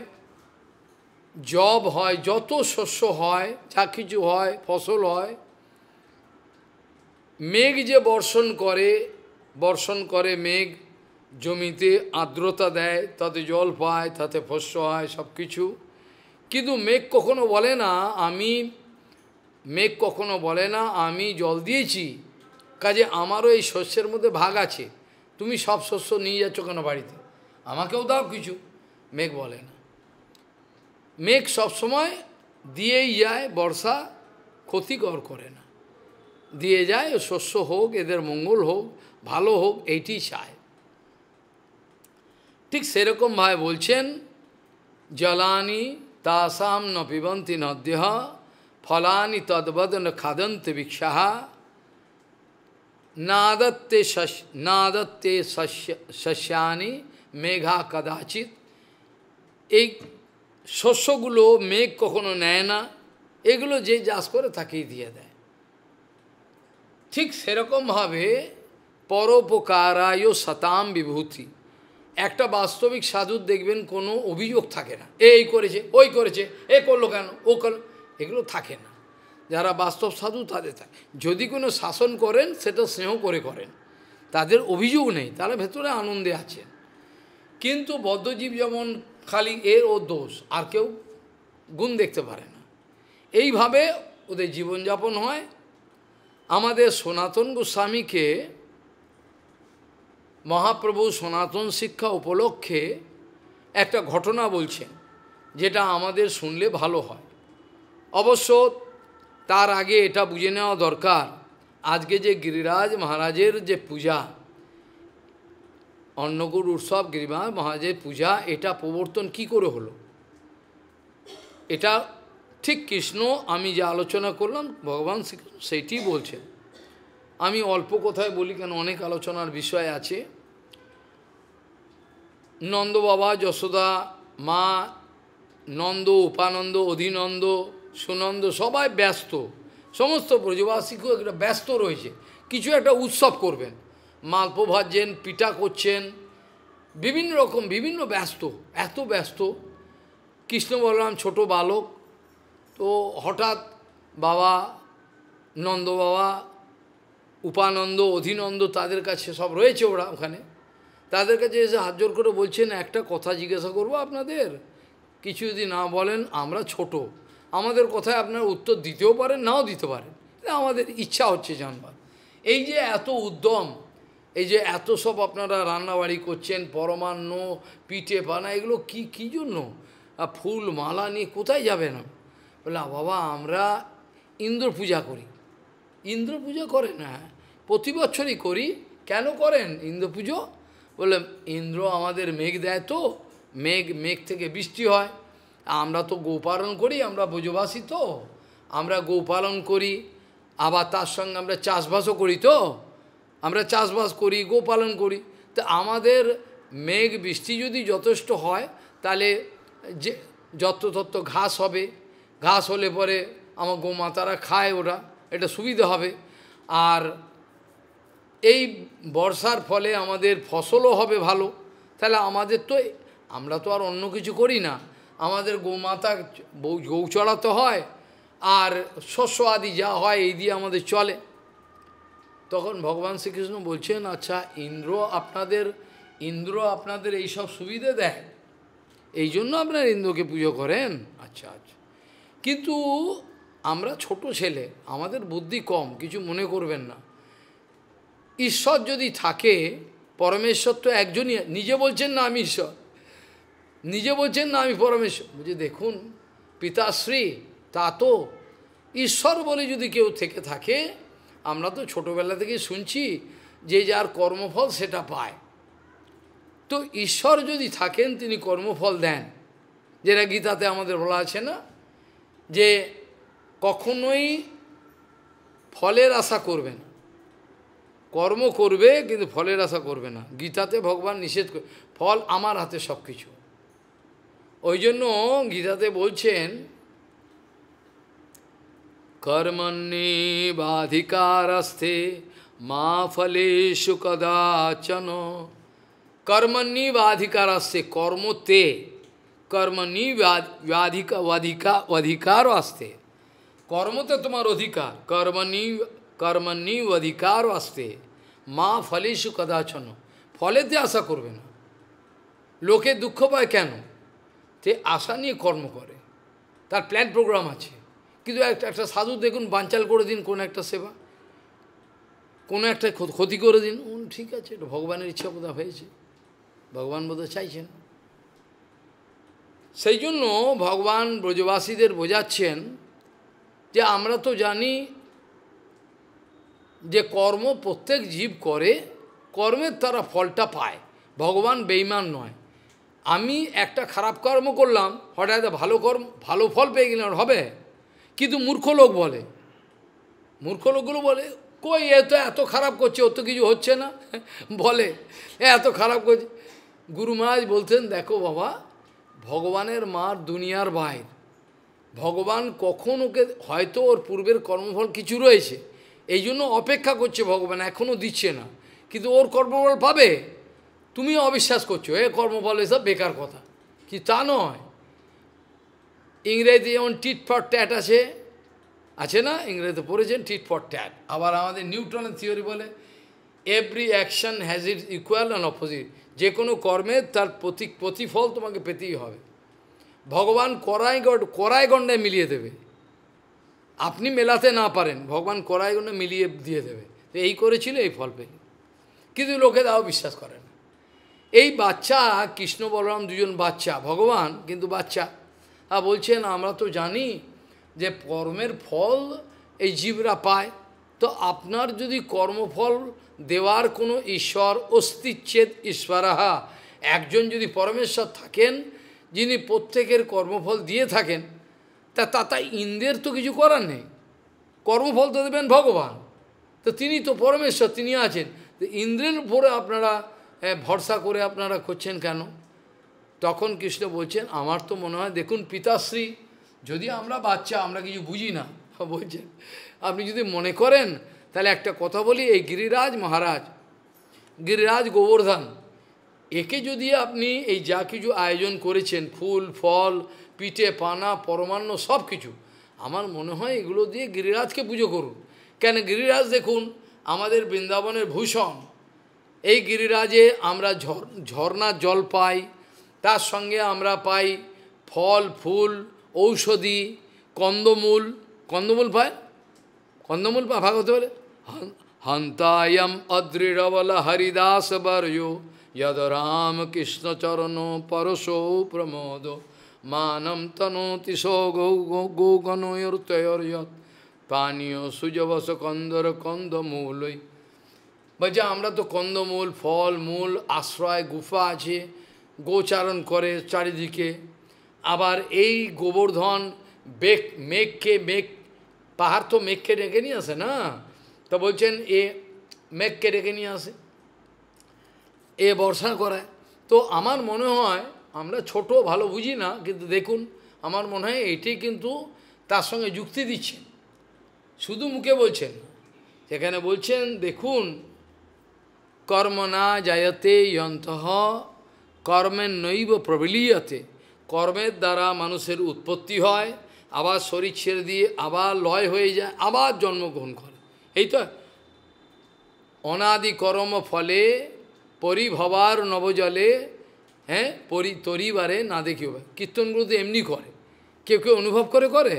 S1: জব হয় যত শস্য হয় যা কিছু হয় ফসল হয় মেঘ যে বর্ষণ করে বর্ষণ করে মেঘ জমিতে আর্দ্রতা দেয় তাতে জল পায় তাতে ফস্য হয় সব কিছু কিন্তু মেঘ কখনো বলে না আমি মেঘ কখনো বলে না আমি জল দিয়েছি কাজে আমারও এই শস্যের মধ্যে ভাগ আছে তুমি সব শস্য নিয়ে যাচ্ছ কেন বাড়িতে আমাকেও দাও কিছু মেঘ বলে না মেঘ সবসময় দিয়েই যায় বর্ষা ক্ষতিকর করে না দিয়ে যায় শস্য হোক এদের মঙ্গল হোক ভালো হোক এইটি চায় ঠিক সেরকমভাবে বলছেন জলানি তাসাম ন পিবন্তি দেহ ফলানি তদবদ ন খাদন্ত বিক্ষাহা নাদত্তে শস্য নাদত্তে শস্য শস্যানি মেঘা কদাচিত এই শস্যগুলো মেঘ কখনো নেয় না এগুলো যে চাষ করে তাকেই দিয়ে দেয় ঠিক সেরকমভাবে পরোপকারায় শতাম বিভূতি একটা বাস্তবিক সাধুর দেখবেন কোনো অভিযোগ থাকে না এই করেছে ওই করেছে এ করলো কেন ও করলো এগুলো থাকে না যারা বাস্তব সাধু তাদের থাকে যদি কোনো শাসন করেন সেটা স্নেহ করে করেন তাদের অভিযোগ নেই তারা ভেতরে আনন্দে আছেন কিন্তু বদ্ধজীব যেমন খালি এর ও দোষ আর কেউ গুণ দেখতে পারে না এইভাবে ওদের জীবনযাপন হয় আমাদের সনাতন গোস্বামীকে মহাপ্রভু সনাতন শিক্ষা উপলক্ষে একটা ঘটনা বলছেন যেটা আমাদের শুনলে ভালো হয় অবশ্য তার আগে এটা বুঝে নেওয়া দরকার আজকে যে গিরিরাজ মহারাজের যে পূজা অন্নগুরু উৎসব গিরিমা মহারাজের পূজা এটা প্রবর্তন কি করে হলো এটা ঠিক কৃষ্ণ আমি যে আলোচনা করলাম ভগবান সেইটি বলছেন আমি অল্প কথায় বলি কেন অনেক আলোচনার বিষয় আছে নন্দ বাবা যশোদা মা নন্দ উপানন্দ অধিনন্দ সুনন্দ সবাই ব্যস্ত সমস্ত ব্রজবাসীকেও একটা ব্যস্ত রয়েছে কিছু একটা উৎসব করবেন মালপো ভাজছেন পিঠা করছেন বিভিন্ন রকম বিভিন্ন ব্যস্ত এত ব্যস্ত কৃষ্ণ বলরাম ছোট বালক তো হঠাৎ বাবা নন্দ বাবা উপানন্দ অধীনন্দ তাদের কাছে সব রয়েছে ওরা ওখানে তাদের কাছে এসে হাত জোর করে বলছেন একটা কথা জিজ্ঞাসা করব আপনাদের কিছু যদি না বলেন আমরা ছোট আমাদের কথায় আপনারা উত্তর দিতেও পারেন নাও দিতে পারেন আমাদের ইচ্ছা হচ্ছে জানবার এই যে এত উদ্যম এই যে এত সব আপনারা রান্নাবাড়ি করছেন পরমান্ন পিঠে পানা এগুলো কি কী জন্য ফুল মালা নিয়ে কোথায় যাবে না বলে বাবা আমরা ইন্দ্র পূজা করি ইন্দ্র পূজা করে না প্রতি বছরই করি কেন করেন ইন্দ্র পুজো বলে ইন্দ্র আমাদের মেঘ দেয় তো মেঘ মেঘ থেকে বৃষ্টি হয় আমরা তো গোপালন করি আমরা বোঝবাসী তো আমরা গোপালন করি আবার তার সঙ্গে আমরা চাষবাসও করি তো আমরা চাষবাস করি গোপালন করি তো আমাদের মেঘ বৃষ্টি যদি যথেষ্ট হয় তাহলে যে যত্রতত্ত্ব ঘাস হবে ঘাস হলে পরে আমার গোমাতারা খায় ওরা এটা সুবিধা হবে আর এই বর্ষার ফলে আমাদের ফসলও হবে ভালো তাহলে আমাদের তো আমরা তো আর অন্য কিছু করি না আমাদের গোমাতা গৌ চড়াতে হয় আর শস্য আদি যা হয় এই দিয়ে আমাদের চলে তখন ভগবান শ্রীকৃষ্ণ বলছেন আচ্ছা ইন্দ্র আপনাদের ইন্দ্র আপনাদের এই সব সুবিধে দেয় এই জন্য আপনার ইন্দ্রকে পুজো করেন আচ্ছা আচ্ছা কিন্তু আমরা ছোট ছেলে আমাদের বুদ্ধি কম কিছু মনে করবেন না ঈশ্বর যদি থাকে পরমেশ্বর তো একজনই নিজে বলছেন না আমি ঈশ্বর নিজে বলছেন না আমি পরমেশ্বর বুঝে দেখুন পিতাশ্রী তা তো ঈশ্বর বলে যদি কেউ থেকে থাকে আমরা তো ছোটোবেলা থেকে শুনছি যে যার কর্মফল সেটা পায় তো ঈশ্বর যদি থাকেন তিনি কর্মফল দেন যেটা গীতাতে আমাদের বলা আছে না যে কখনোই ফলের আশা করবে না কর্ম করবে কিন্তু ফলের আশা করবে না গীতাতে ভগবান নিষেধ ফল আমার হাতে সব কিছু ওই জন্য গীতাতে বলছেন কর্মণ্যেবাধিকারস্থে মা ফলেশু কদাচন কর্মণ্যেবাধিকারস্থে কর্মতে কর্মণি ব্যাধিকা অধিকা অধিকারও আসতে কর্মতে তোমার অধিকার কর্মণি কর্মণি অধিকার আসতে মা ফলেশু কদাচন ফলেতে আশা করবে না লোকে দুঃখ পায় কেন তে আশা নিয়ে কর্ম করে তার প্ল্যান প্রোগ্রাম আছে কিন্তু একটা একটা সাধু দেখুন বাঞ্চাল করে দিন কোনো একটা সেবা কোনো একটা ক্ষতি করে দিন ঠিক আছে এটা ভগবানের ইচ্ছা বোধ হয়েছে ভগবান বোধ চাইছেন সেই জন্য ভগবান ব্রজবাসীদের বোঝাচ্ছেন যে আমরা তো জানি যে কর্ম প্রত্যেক জীব করে কর্মের তারা ফলটা পায় ভগবান বেইমান নয় আমি একটা খারাপ কর্ম করলাম হঠাৎ ভালো কর্ম ভালো ফল পেয়ে গেলাম হবে কিন্তু মূর্খ লোক বলে মূর্খ লোকগুলো বলে কই এ তো এত খারাপ করছে ও তো কিছু হচ্ছে না বলে এত খারাপ করছে গুরু মহারাজ বলতেন দেখো বাবা ভগবানের মার দুনিয়ার বাইর ভগবান কখন ওকে হয়তো ওর পূর্বের কর্মফল কিছু রয়েছে এই জন্য অপেক্ষা করছে ভগবান এখনও দিচ্ছে না কিন্তু ওর কর্মফল পাবে তুমি অবিশ্বাস করছো এ কর্মফল এসব বেকার কথা কি তা নয় ইংরেজি যেমন টিট ফর ট্যাট আছে আছে না ইংরেজিতে পড়েছেন টিট ফর ট্যাট আবার আমাদের নিউটনের থিওরি বলে every action has it equal and opposite যে কোনো কর্মের তার প্রতি প্রতিফল তোমাকে পেতেই হবে ভগবান করাই করাই গণ্ডায় মিলিয়ে দেবে আপনি মেলাতে না পারেন ভগবান করাই গণ্ডে মিলিয়ে দিয়ে দেবে তো এই করেছিল এই ফল পেল কিন্তু লোকে তাও বিশ্বাস করে না এই বাচ্চা কৃষ্ণ বলরাম দুজন বাচ্চা ভগবান কিন্তু বাচ্চা আর বলছেন আমরা তো জানি যে কর্মের ফল এই জীবরা পায় তো আপনার যদি কর্মফল দেওয়ার কোনো ঈশ্বর অস্তিচ্ছেদ ঈশ্বরাহা একজন যদি পরমেশ্বর থাকেন যিনি প্রত্যেকের কর্মফল দিয়ে থাকেন তা তা তাই ইন্দ্রের তো কিছু করার নেই কর্মফল তো দেবেন ভগবান তো তিনি তো পরমেশ্বর তিনি আছেন ইন্দ্রের উপরে আপনারা ভরসা করে আপনারা করছেন কেন তখন কৃষ্ণ বলছেন আমার তো মনে হয় দেখুন পিতাশ্রী যদি আমরা বাচ্চা আমরা কিছু বুঝি না বলছেন আপনি যদি মনে করেন তাহলে একটা কথা বলি এই গিরিরাজ মহারাজ গিরিরাজ গোবর্ধন একে যদি আপনি এই যা কিছু আয়োজন করেছেন ফুল ফল পিঠে পানা পরমান্ন সব কিছু আমার মনে হয় এগুলো দিয়ে গিরিরাজকে পুজো করুন কেন গিরিরাজ দেখুন আমাদের বৃন্দাবনের ভূষণ এই গিরিরাজে আমরা ঝর্নার জল পাই তার সঙ্গে আমরা পাই ফল ফুল ঔষধি কন্দমূল কন্দমূল পায় কন্দমূল পা ভাগ হতে পারে হন্তায়ম অদৃঢ়বল হরিদাস বর্য যদ রাম কৃষ্ণ চরণ পরশো প্রমোদ মানম তনোতি সো গৌ গৌ পানীয় সুজবস কন্দর কন্দমূলই বলছে আমরা তো কন্দমূল ফল মূল আশ্রয় গুফা আছে গোচারণ করে চারিদিকে আবার এই গোবর্ধন বেক মেঘকে মেঘ পাহাড় তো মেঘকে ডেকে নিয়ে আসে না তো বলছেন এ মেঘকে ডেকে নিয়ে আসে এ বর্ষা করায় তো আমার মনে হয় আমরা ছোট ভালো বুঝি না কিন্তু দেখুন আমার মনে হয় এটি কিন্তু তার সঙ্গে যুক্তি দিচ্ছে শুধু মুখে বলছেন সেখানে বলছেন দেখুন কর্ম না জায়তে যন্ত কর্মের নৈব প্রবিলিয়তে কর্মের দ্বারা মানুষের উৎপত্তি হয় আবার শরীর ছেড়ে দিয়ে আবার লয় হয়ে যায় আবার জন্মগ্রহণ করে এই তো অনাদি কর্ম ফলে পরিভবার নবজলে হ্যাঁ পরি তরিবারে না দেখিও কীর্তনগুলো তো এমনি করে কেউ কেউ অনুভব করে করে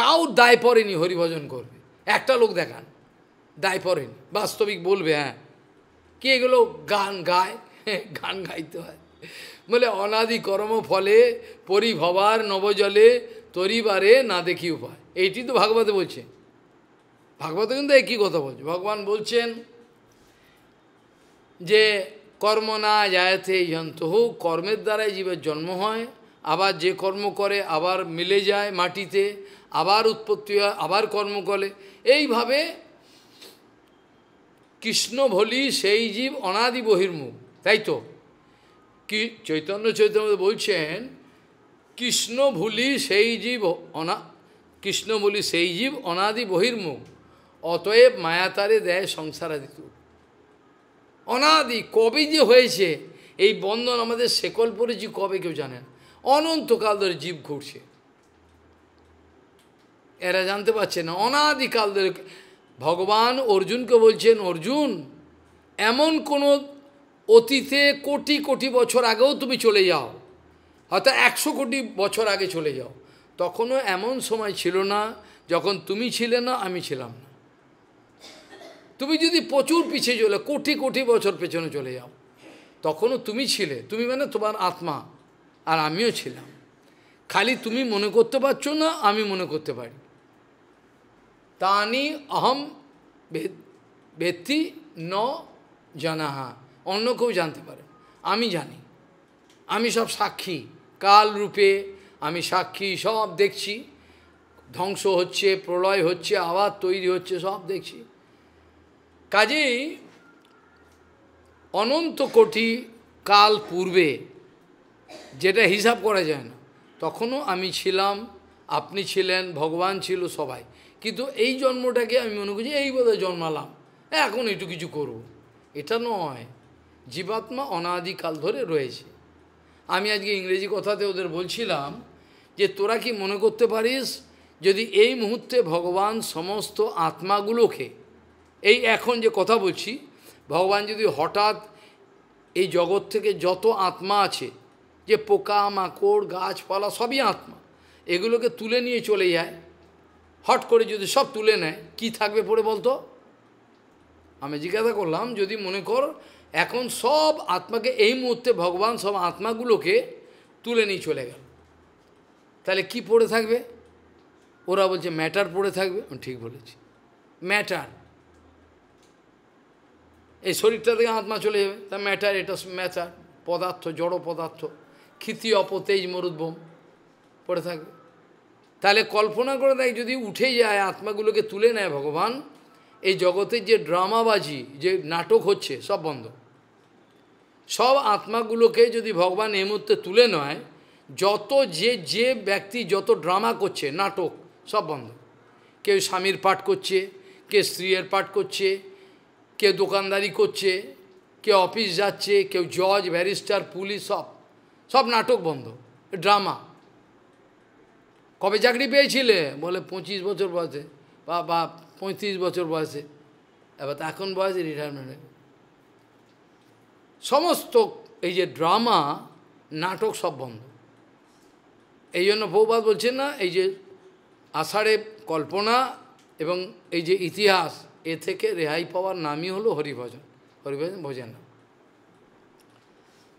S1: কাউ দায় পড়েনি হরিভজন করবে একটা লোক দেখান দায় পড়েনি বাস্তবিক বলবে হ্যাঁ কে এগুলো গান গায় গান গাইতে হয় বলে অনাদি কর্ম ফলে পরিভবার নবজলে তরিবারে না দেখি উপায় এইটি তো ভাগবতে বলছে ভাগবত কিন্তু একই কথা বলছে ভগবান বলছেন যে কর্ম না যায়তে যন্ত হোক কর্মের দ্বারাই জীবের জন্ম হয় আবার যে কর্ম করে আবার মিলে যায় মাটিতে আবার উৎপত্তি হয় আবার কর্ম করে এইভাবে কৃষ্ণ ভলি সেই জীব অনাদি বহির্মুখ তাই তো কি চৈতন্য চৈতন্য বলছেন কৃষ্ণ ভুলি সেই জীব অনা কৃষ্ণ ভুলি সেই জীব অনাদি বহির্মুখ অতএব মায়াতারে দেয় সংসারাদিত অনাদি কবে যে হয়েছে এই বন্ধন আমাদের সেকল পড়েছি কবে কেউ জানে অনন্তকাল ধরে জীব ঘুরছে এরা জানতে পারছে না অনাদিকাল ধরে ভগবান অর্জুনকে বলছেন অর্জুন এমন কোনো অতীতে কোটি কোটি বছর আগেও তুমি চলে যাও হয়তো একশো কোটি বছর আগে চলে যাও তখনও এমন সময় ছিল না যখন তুমি ছিলে না আমি ছিলাম না তুমি যদি প্রচুর পিছিয়ে চলে কোটি কোটি বছর পেছনে চলে যাও তখনও তুমি ছিলে তুমি মানে তোমার আত্মা আর আমিও ছিলাম খালি তুমি মনে করতে পারছো না আমি মনে করতে পারি তানি অহম ভেত্তি ন জানাহা অন্য কেউ জানতে পারে আমি জানি আমি সব সাক্ষী কাল রূপে আমি সাক্ষী সব দেখছি ধ্বংস হচ্ছে প্রলয় হচ্ছে আবার তৈরি হচ্ছে সব দেখছি কাজেই অনন্ত কোটি কাল পূর্বে যেটা হিসাব করা যায় না তখনও আমি ছিলাম আপনি ছিলেন ভগবান ছিল সবাই কিন্তু এই জন্মটাকে আমি মনে করছি এই বোধহয় জন্মালাম এখন একটু কিছু করব এটা নয় জীবাত্মা অনাদিকাল ধরে রয়েছে আমি আজকে ইংরেজি কথাতে ওদের বলছিলাম যে তোরা কি মনে করতে পারিস যদি এই মুহূর্তে ভগবান সমস্ত আত্মাগুলোকে এই এখন যে কথা বলছি ভগবান যদি হঠাৎ এই জগৎ থেকে যত আত্মা আছে যে পোকা মাকড় গাছপালা সবই আত্মা এগুলোকে তুলে নিয়ে চলে যায় হট করে যদি সব তুলে নেয় কি থাকবে পরে বলতো আমি জিজ্ঞাসা করলাম যদি মনে কর এখন সব আত্মাকে এই মুহূর্তে ভগবান সব আত্মাগুলোকে তুলে নিয়ে চলে গেল তাহলে কি পড়ে থাকবে ওরা বলছে ম্যাটার পড়ে থাকবে আমি ঠিক বলেছি ম্যাটার এই শরীরটা থেকে আত্মা চলে যাবে তা ম্যাটার এটা ম্যাটার পদার্থ জড় পদার্থ ক্ষিতি অপতেজ মরুদ্ভম পড়ে থাকবে তাহলে কল্পনা করে দেয় যদি উঠে যায় আত্মাগুলোকে তুলে নেয় ভগবান এই জগতের যে ড্রামাবাজি যে নাটক হচ্ছে সব বন্ধ সব আত্মাগুলোকে যদি ভগবান এই মুহূর্তে তুলে নয় যত যে যে ব্যক্তি যত ড্রামা করছে নাটক সব বন্ধ কেউ স্বামীর পাঠ করছে কে স্ত্রীয়ের পাঠ করছে কে দোকানদারি করছে কে অফিস যাচ্ছে কেউ জজ ব্যারিস্টার পুলিশ সব সব নাটক বন্ধ ড্রামা কবে চাকরি পেয়েছিলে বলে পঁচিশ বছর বয়সে বা বা পঁয়ত্রিশ বছর বয়সে এবার তো এখন বয়সে রিটায়ারমেন্ট সমস্ত এই যে ড্রামা নাটক সব বন্ধ এই জন্য বৌবাদ বলছেন না এই যে আষাঢ়ে কল্পনা এবং এই যে ইতিহাস এ থেকে রেহাই পাওয়ার নামই হলো হরিভজন হরিভজন ভোজন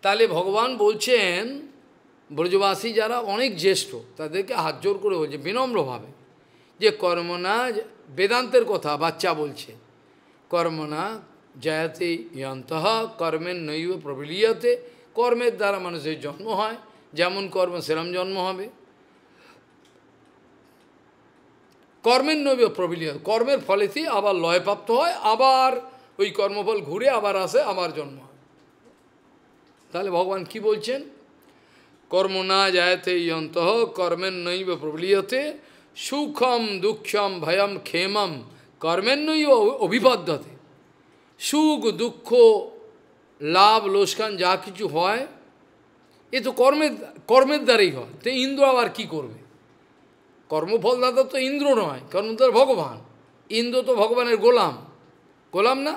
S1: তাহলে ভগবান বলছেন ব্রজবাসী যারা অনেক জ্যেষ্ঠ তাদেরকে হাত জোর করে বলছে বিনম্রভাবে যে কর্মনা বেদান্তের কথা বাচ্চা বলছে কর্মনা জায়াতে ইয়ন্তহ কর্মের নৈব প্রবলিয়াতে কর্মের দ্বারা মানুষের জন্ম হয় যেমন কর্ম সেরম জন্ম হবে কর্মের নৈব প্রবলিয়ত কর্মের ফলেতেই আবার লয়প্রাপ্ত হয় আবার ওই কর্মফল ঘুরে আবার আসে আবার জন্ম হয় তাহলে ভগবান কি বলছেন কর্ম না যায়তে ইয়ন্ত কর্মের নৈব প্রবলিয়তে সুখম দুঃখম ভয়ম ক্ষেমম কর্মের নৈব অভিপদ্যতে সুখ দুঃখ লাভ লোসকান যা কিছু হয় এ তো কর্মের কর্মের দ্বারাই হয় তো ইন্দ্র আবার কি করবে কর্মফলদাতা তো ইন্দ্র নয় কর্মদার ভগবান ইন্দ্র তো ভগবানের গোলাম গোলাম না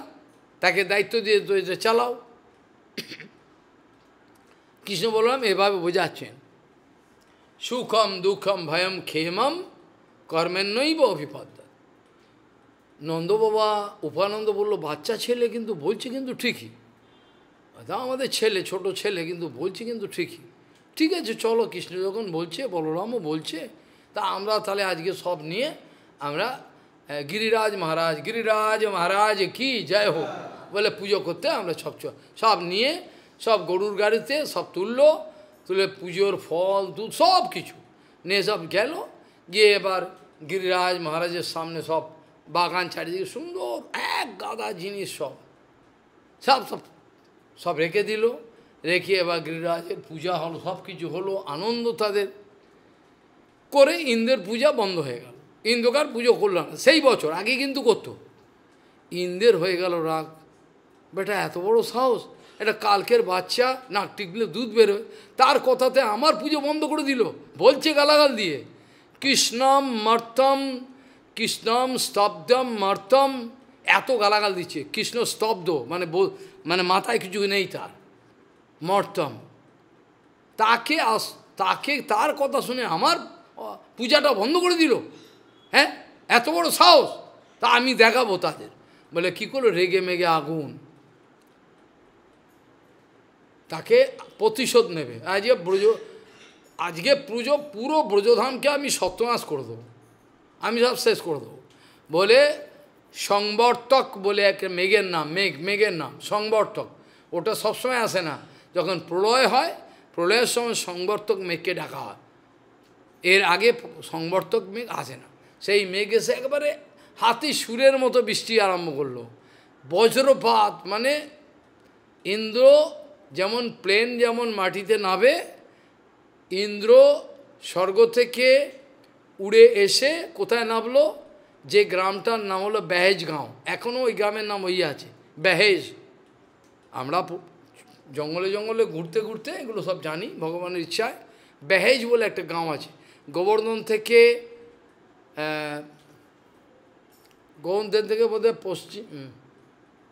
S1: তাকে দায়িত্ব দিয়ে তো এটা চালাও কৃষ্ণ বললাম এভাবে বোঝাচ্ছেন সুখম দুঃখম ভয়ম ক্ষেমম কর্মের নৈব অভিপদ নন্দবাবা উপানন্দ বলল বাচ্চা ছেলে কিন্তু বলছে কিন্তু ঠিকই তা আমাদের ছেলে ছোট ছেলে কিন্তু বলছে কিন্তু ঠিকই ঠিক আছে চলো কৃষ্ণ যখন বলছে বলরামও বলছে তা আমরা তাহলে আজকে সব নিয়ে আমরা গিরিরাজ মহারাজ গিরিরাজ মহারাজ কি যাই হোক বলে পুজো করতে আমরা সব সব নিয়ে সব গরুর গাড়িতে সব তুললো তুলে পুজোর ফল দুধ সব কিছু নিয়ে সব গেল গিয়ে এবার গিরিরাজ মহারাজের সামনে সব বাগান চারিদিকে সুন্দর এক গাদা জিনিস সব সব সব সব রেখে দিল রেখে এবার গিরিরাজের পূজা হলো সব কিছু হলো আনন্দ তাদের করে ইন্দ্রের পূজা বন্ধ হয়ে গেল ইন্দ্রকার পুজো করল না সেই বছর আগে কিন্তু করতো ইন্দ্রের হয়ে গেল রাগ বেটা এত বড় সাহস এটা কালকের বাচ্চা নাক টিকলে দুধ বেরোয় তার কথাতে আমার পুজো বন্ধ করে দিল বলছে গালাগাল দিয়ে কৃষ্ণম মর্তম কৃষ্ণম স্তব্ধম মর্তম এত গালাগাল দিচ্ছে কৃষ্ণ স্তব্ধ মানে মানে মাথায় কিছু নেই তার মর্তম তাকে আস তাকে তার কথা শুনে আমার পূজাটা বন্ধ করে দিল হ্যাঁ এত বড় সাহস তা আমি দেখাবো তাদের বলে কি করলো রেগে মেগে আগুন তাকে প্রতিশোধ নেবে আজকে ব্রজ আজকে পুজো পুরো ব্রজধামকে আমি সত্যনাশ করে দেবো আমি সব শেষ করে দেবো বলে সংবর্তক বলে এক মেঘের নাম মেঘ মেঘের নাম সংবর্তক ওটা সবসময় আসে না যখন প্রলয় হয় প্রলয়ের সময় সংবর্তক মেঘকে ডাকা হয় এর আগে সংবর্তক মেঘ আসে না সেই মেঘ এসে একবারে হাতি সুরের মতো বৃষ্টি আরম্ভ করলো বজ্রপাত মানে ইন্দ্র যেমন প্লেন যেমন মাটিতে নাবে ইন্দ্র স্বর্গ থেকে উড়ে এসে কোথায় নামলো যে গ্রামটার নাম হলো বেহেজ গাঁও এখনও ওই গ্রামের নাম ওই আছে বেহেজ আমরা জঙ্গলে জঙ্গলে ঘুরতে ঘুরতে এগুলো সব জানি ভগবানের ইচ্ছায় বেহেজ বলে একটা গাঁও আছে গোবর্ধন থেকে গোবর্ধন থেকে হয় পশ্চিম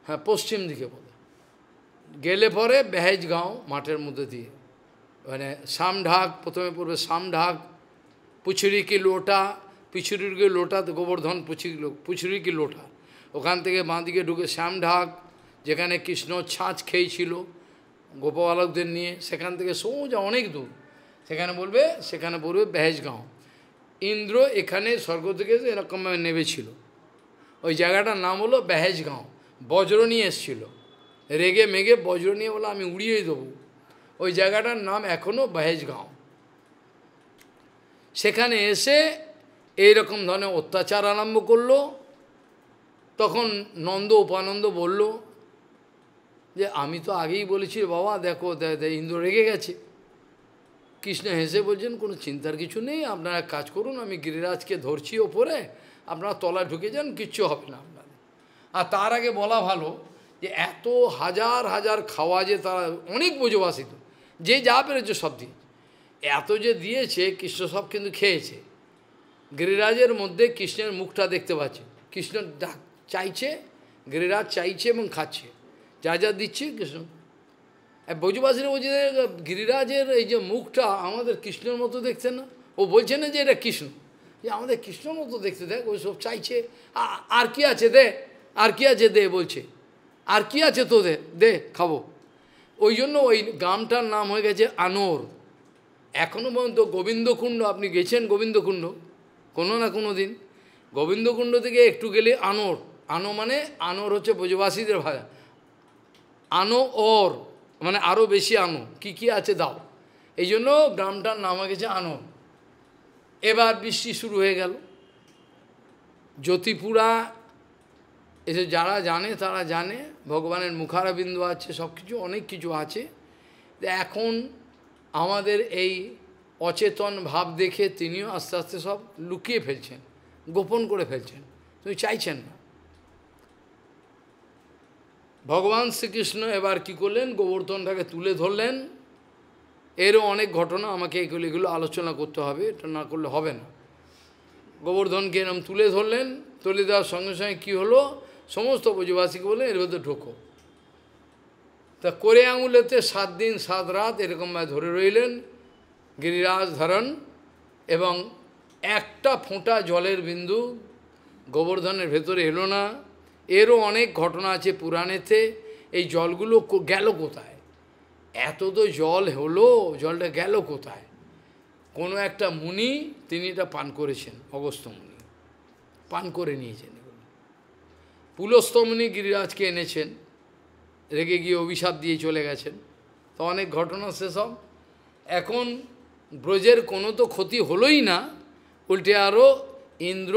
S1: হ্যাঁ পশ্চিম দিকে বোধ গেলে পরে বেহেজ গাঁও মাঠের মধ্যে দিয়ে মানে সামঢাক প্রথমে পূর্বে সামঢাক পুছুরি লোটা পিছুরির কি লোটা গোবর্ধন পুছি পুছুরি কি লোটা ওখান থেকে বাঁদিকে ঢুকে শ্যামঢাক যেখানে কৃষ্ণ ছাঁচ খেয়েছিল গোপবালকদের নিয়ে সেখান থেকে সোজা অনেক দূর সেখানে বলবে সেখানে বলবে বেহেজগাঁও ইন্দ্র এখানে স্বর্গ থেকে এরকমভাবে নেমেছিল ওই জায়গাটার নাম হলো বেহেজগাঁও বজ্র নিয়ে এসেছিল রেগে মেগে বজ্র নিয়ে বলে আমি উড়িয়ে দেবো ওই জায়গাটার নাম এখনও বেহেজগাঁও সেখানে এসে এইরকম ধরনের অত্যাচার আরম্ভ করলো তখন নন্দ উপানন্দ বলল যে আমি তো আগেই বলেছি বাবা দেখো ইন্দ্র রেগে গেছে কৃষ্ণ হেসে বলছেন কোনো চিন্তার কিছু নেই আপনারা কাজ করুন আমি গিরিরাজকে ধরছি ওপরে আপনারা তলা ঢুকে যান কিচ্ছু হবে না আপনাদের আর তার আগে বলা ভালো যে এত হাজার হাজার খাওয়া যে তারা অনেক বোঝবাসিত যে যা পেরেছে সব দিয়ে এত যে দিয়েছে কৃষ্ণ সব কিন্তু খেয়েছে গিরিরাজের মধ্যে কৃষ্ণের মুখটা দেখতে পাচ্ছে কৃষ্ণ চাইছে গিরিরাজ চাইছে এবং খাচ্ছে যা যা দিচ্ছে কৃষ্ণ বৈজবাসীরা বলছে গিরিরাজের এই যে মুখটা আমাদের কৃষ্ণের মতো দেখছে না ও বলছে না যে এটা কৃষ্ণ যে আমাদের কৃষ্ণের মতো দেখতে দেখ ওই সব চাইছে আর কি আছে দে আর কি আছে দে বলছে আর কি আছে তোদের দে খাবো ওই জন্য ওই গ্রামটার নাম হয়ে গেছে আনোর এখনও পর্যন্ত গোবিন্দকুণ্ড আপনি গেছেন গোবিন্দকুণ্ড কোনো না কোনো দিন গোবিন্দকুণ্ড থেকে একটু গেলে আনোর আনো মানে আনোর হচ্ছে ব্রজবাসীদের ভাষা আনো ওর মানে আরও বেশি আনো কি কি আছে দাও এই জন্য গ্রামটার নাম গেছে আনোর এবার বৃষ্টি শুরু হয়ে গেল জ্যোতিপুরা এসে যারা জানে তারা জানে ভগবানের মুখারা বিন্দু আছে সব কিছু অনেক কিছু আছে এখন আমাদের এই অচেতন ভাব দেখে তিনিও আস্তে আস্তে সব লুকিয়ে ফেলছেন গোপন করে ফেলছেন তুমি চাইছেন না ভগবান শ্রীকৃষ্ণ এবার কি করলেন গোবর্ধনটাকে তুলে ধরলেন এরও অনেক ঘটনা আমাকে এগুলো এগুলো আলোচনা করতে হবে এটা না করলে হবে না গোবর্ধনকে এরম তুলে ধরলেন তুলে দেওয়ার সঙ্গে সঙ্গে কী হলো সমস্ত পুজোবাসীকে বললেন এর মধ্যে ঢোকো তা করে আঙুলেতে সাত দিন সাত রাত এরকমভাবে ধরে রইলেন গিরিরাজ ধরন এবং একটা ফোঁটা জলের বিন্দু গোবর্ধনের ভেতরে এলো না এরও অনেক ঘটনা আছে পুরাণেতে এই জলগুলো গেল কোথায় এত তো জল হলো জলটা গেল কোথায় কোনো একটা মুনি তিনি এটা পান করেছেন অগস্ত মুনি পান করে নিয়েছেন পুলস্তমনি গিরিরাজকে এনেছেন রেগে গিয়ে অভিশাপ দিয়ে চলে গেছেন তো অনেক ঘটনা সেসব এখন ব্রজের কোনো তো ক্ষতি হলোই না উল্টে আরও ইন্দ্র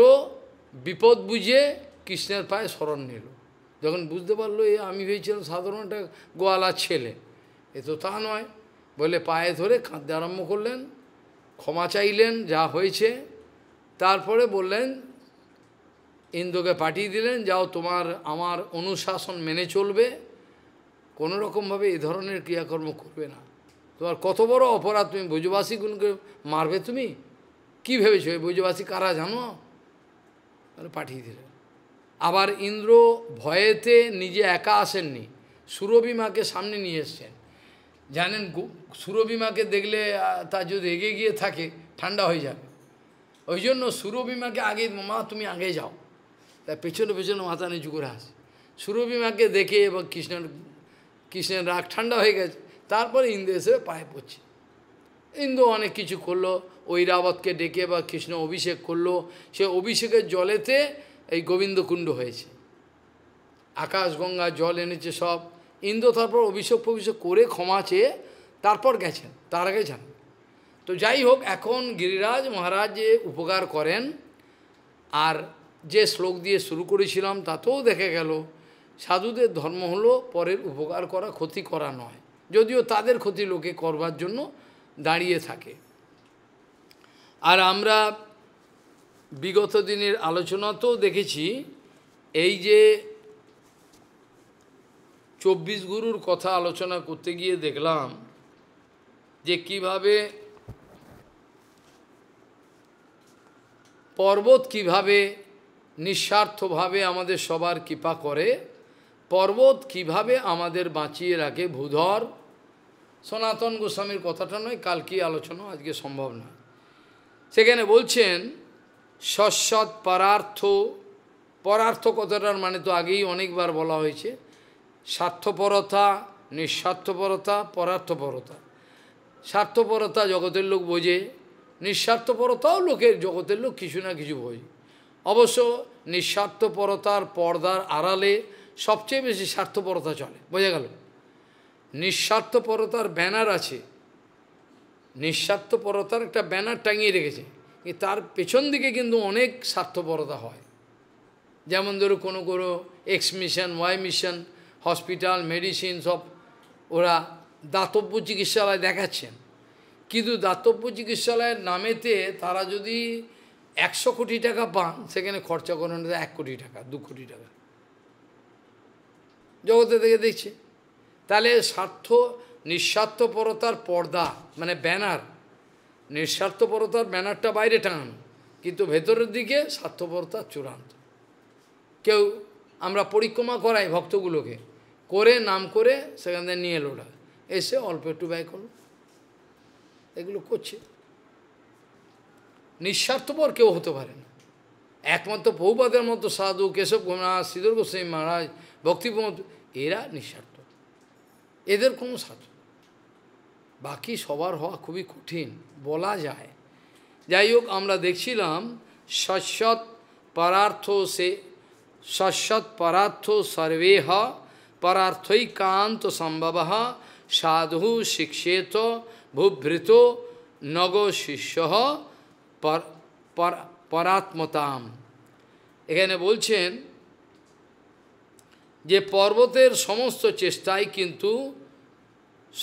S1: বিপদ বুঝে কৃষ্ণের পায়ে স্মরণ নিল যখন বুঝতে পারলো এ আমি ভেবেছিলাম সাধারণ একটা গোয়ালার ছেলে এ তো তা নয় বলে পায়ে ধরে কাঁদতে আরম্ভ করলেন ক্ষমা চাইলেন যা হয়েছে তারপরে বললেন ইন্দ্রকে পাঠিয়ে দিলেন যাও তোমার আমার অনুশাসন মেনে চলবে কোনোরকমভাবে এ ধরনের ক্রিয়াকর্ম করবে না তোমার কত বড় অপরাধ তুমি ব্রজবাসীগুলোকে মারবে তুমি কি ভেবেছো এই ব্রজবাসী কারা জানো তাহলে পাঠিয়ে দিলে আবার ইন্দ্র ভয়েতে নিজে একা আসেননি সুরবিমাকে সামনে নিয়ে এসছেন জানেন সুরবিমাকে দেখলে তা যদি এগিয়ে গিয়ে থাকে ঠান্ডা হয়ে যাবে ওই জন্য সুরবিমাকে আগে মা তুমি আগে যাও তাই পেছনে পেছনে মাথা নিচু করে আস সুরবিমাকে দেখে এবং কৃষ্ণের কৃষ্ণের রাগ ঠান্ডা হয়ে গেছে তারপরে ইন্দু এসে পায়ে পড়ছে ইন্দ্র অনেক কিছু করলো ওই রাবতকে ডেকে বা কৃষ্ণ অভিষেক করলো সে অভিষেকের জলেতে এই গোবিন্দকুণ্ড হয়েছে আকাশ গঙ্গা জল এনেছে সব ইন্দ্র তারপর অভিষেক ফভিষেক করে ক্ষমা চেয়ে তারপর গেছেন তার আগে যান তো যাই হোক এখন গিরিরাজ মহারাজ যে উপকার করেন আর যে শ্লোক দিয়ে শুরু করেছিলাম তাতেও দেখে গেল সাধুদের ধর্ম হলো পরের উপকার করা ক্ষতি করা নয় যদিও তাদের ক্ষতি লোকে করবার জন্য দাঁড়িয়ে থাকে আর আমরা বিগত দিনের আলোচনাতেও দেখেছি এই যে চব্বিশ গুরুর কথা আলোচনা করতে গিয়ে দেখলাম যে কিভাবে পর্বত কিভাবে নিঃস্বার্থভাবে আমাদের সবার কৃপা করে পর্বত কিভাবে আমাদের বাঁচিয়ে রাখে ভূধর সনাতন গোস্বামীর কথাটা নয় কালকে আলোচনা আজকে সম্ভব নয় সেখানে বলছেন সৎসৎ পরার্থ পরার্থ কথাটার মানে তো আগেই অনেকবার বলা হয়েছে স্বার্থপরতা নিঃস্বার্থপরতা পরার্থপরতা স্বার্থপরতা জগতের লোক বোঝে নিঃস্বার্থপরতাও লোকের জগতের লোক কিছু না কিছু বোঝে অবশ্য নিঃস্বার্থপরতার পর্দার আড়ালে সবচেয়ে বেশি স্বার্থপরতা চলে বোঝা গেল নিঃস্বার্থপরতার ব্যানার আছে নিঃস্বার্থপরতার একটা ব্যানার টাঙিয়ে রেখেছে তার পেছন দিকে কিন্তু অনেক স্বার্থপরতা হয় যেমন ধরো কোনো কোনো X mission Y mission hospital medicine সব ওরা দাতব্য চিকিৎসালয় দেখাচ্ছেন কিন্তু দাতব্য চিকিৎসালয়ের নামেতে তারা যদি একশো কোটি টাকা পান সেখানে খরচা করেন এক কোটি টাকা দু কোটি টাকা জগতে থেকে দেখছে তাহলে স্বার্থ নিঃস্বার্থপরতার পর্দা মানে ব্যানার নিঃস্বার্থপরতার ব্যানারটা বাইরে টান কিন্তু ভেতরের দিকে স্বার্থপরতা চূড়ান্ত কেউ আমরা পরিক্রমা করাই ভক্তগুলোকে করে নাম করে সেখান থেকে নিয়ে এলো এসে অল্প একটু ব্যয় করল এগুলো করছে নিঃস্বার্থপর কেউ হতে পারে না একমাত্র বহুপাদের মতো সাধু কেশব ঘোষ সিদ্ধ গোস্বামী মহারাজ ভক্তিপ্রমোদ এরা নিঃস্বার্থ এদের কোনো স্বার্থ বাকি সবার হওয়া খুবই কঠিন বলা যায় যাই হোক আমরা দেখছিলাম সশ্বত পরার্থ সে সশ্বত পরার্থ সর্বে হ পরার্থৈকান্ত সম্ভব সাধু শিক্ষেত ভূভৃত নগ শিষ্য পরাত্মতাম এখানে বলছেন যে পর্বতের সমস্ত চেষ্টাই কিন্তু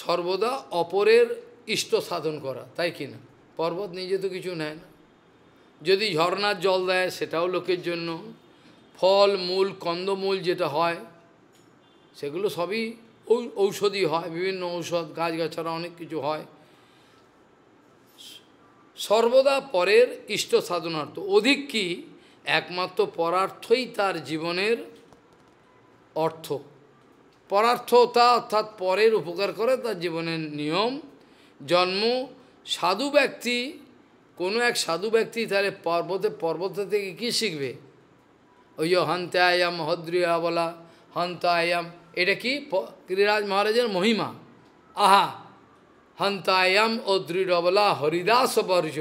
S1: সর্বদা অপরের ইষ্ট সাধন করা তাই কি না পর্বত নিজে তো কিছু নেয় না যদি ঝর্নার জল দেয় সেটাও লোকের জন্য ফল মূল কন্দমূল যেটা হয় সেগুলো সবই ঔষধি হয় বিভিন্ন ঔষধ গাছগাছারা অনেক কিছু হয় সর্বদা পরের ইষ্ট সাধনার্থ অধিক কি একমাত্র পরার্থই তার জীবনের অর্থ পরার্থতা অর্থাৎ পরের উপকার করে তার জীবনের নিয়ম জন্ম সাধু ব্যক্তি কোনো এক সাধু ব্যক্তি তাহলে পর্বতে পর্বত থেকে কি শিখবে ওই হন্তে আয়াম হদ্রিয়া বলা হন্ত আয়াম এটা কি গিরিরাজ মহারাজের মহিমা আহা হন্তায়াম ও দৃঢ়বলা হরিদাস বর্জ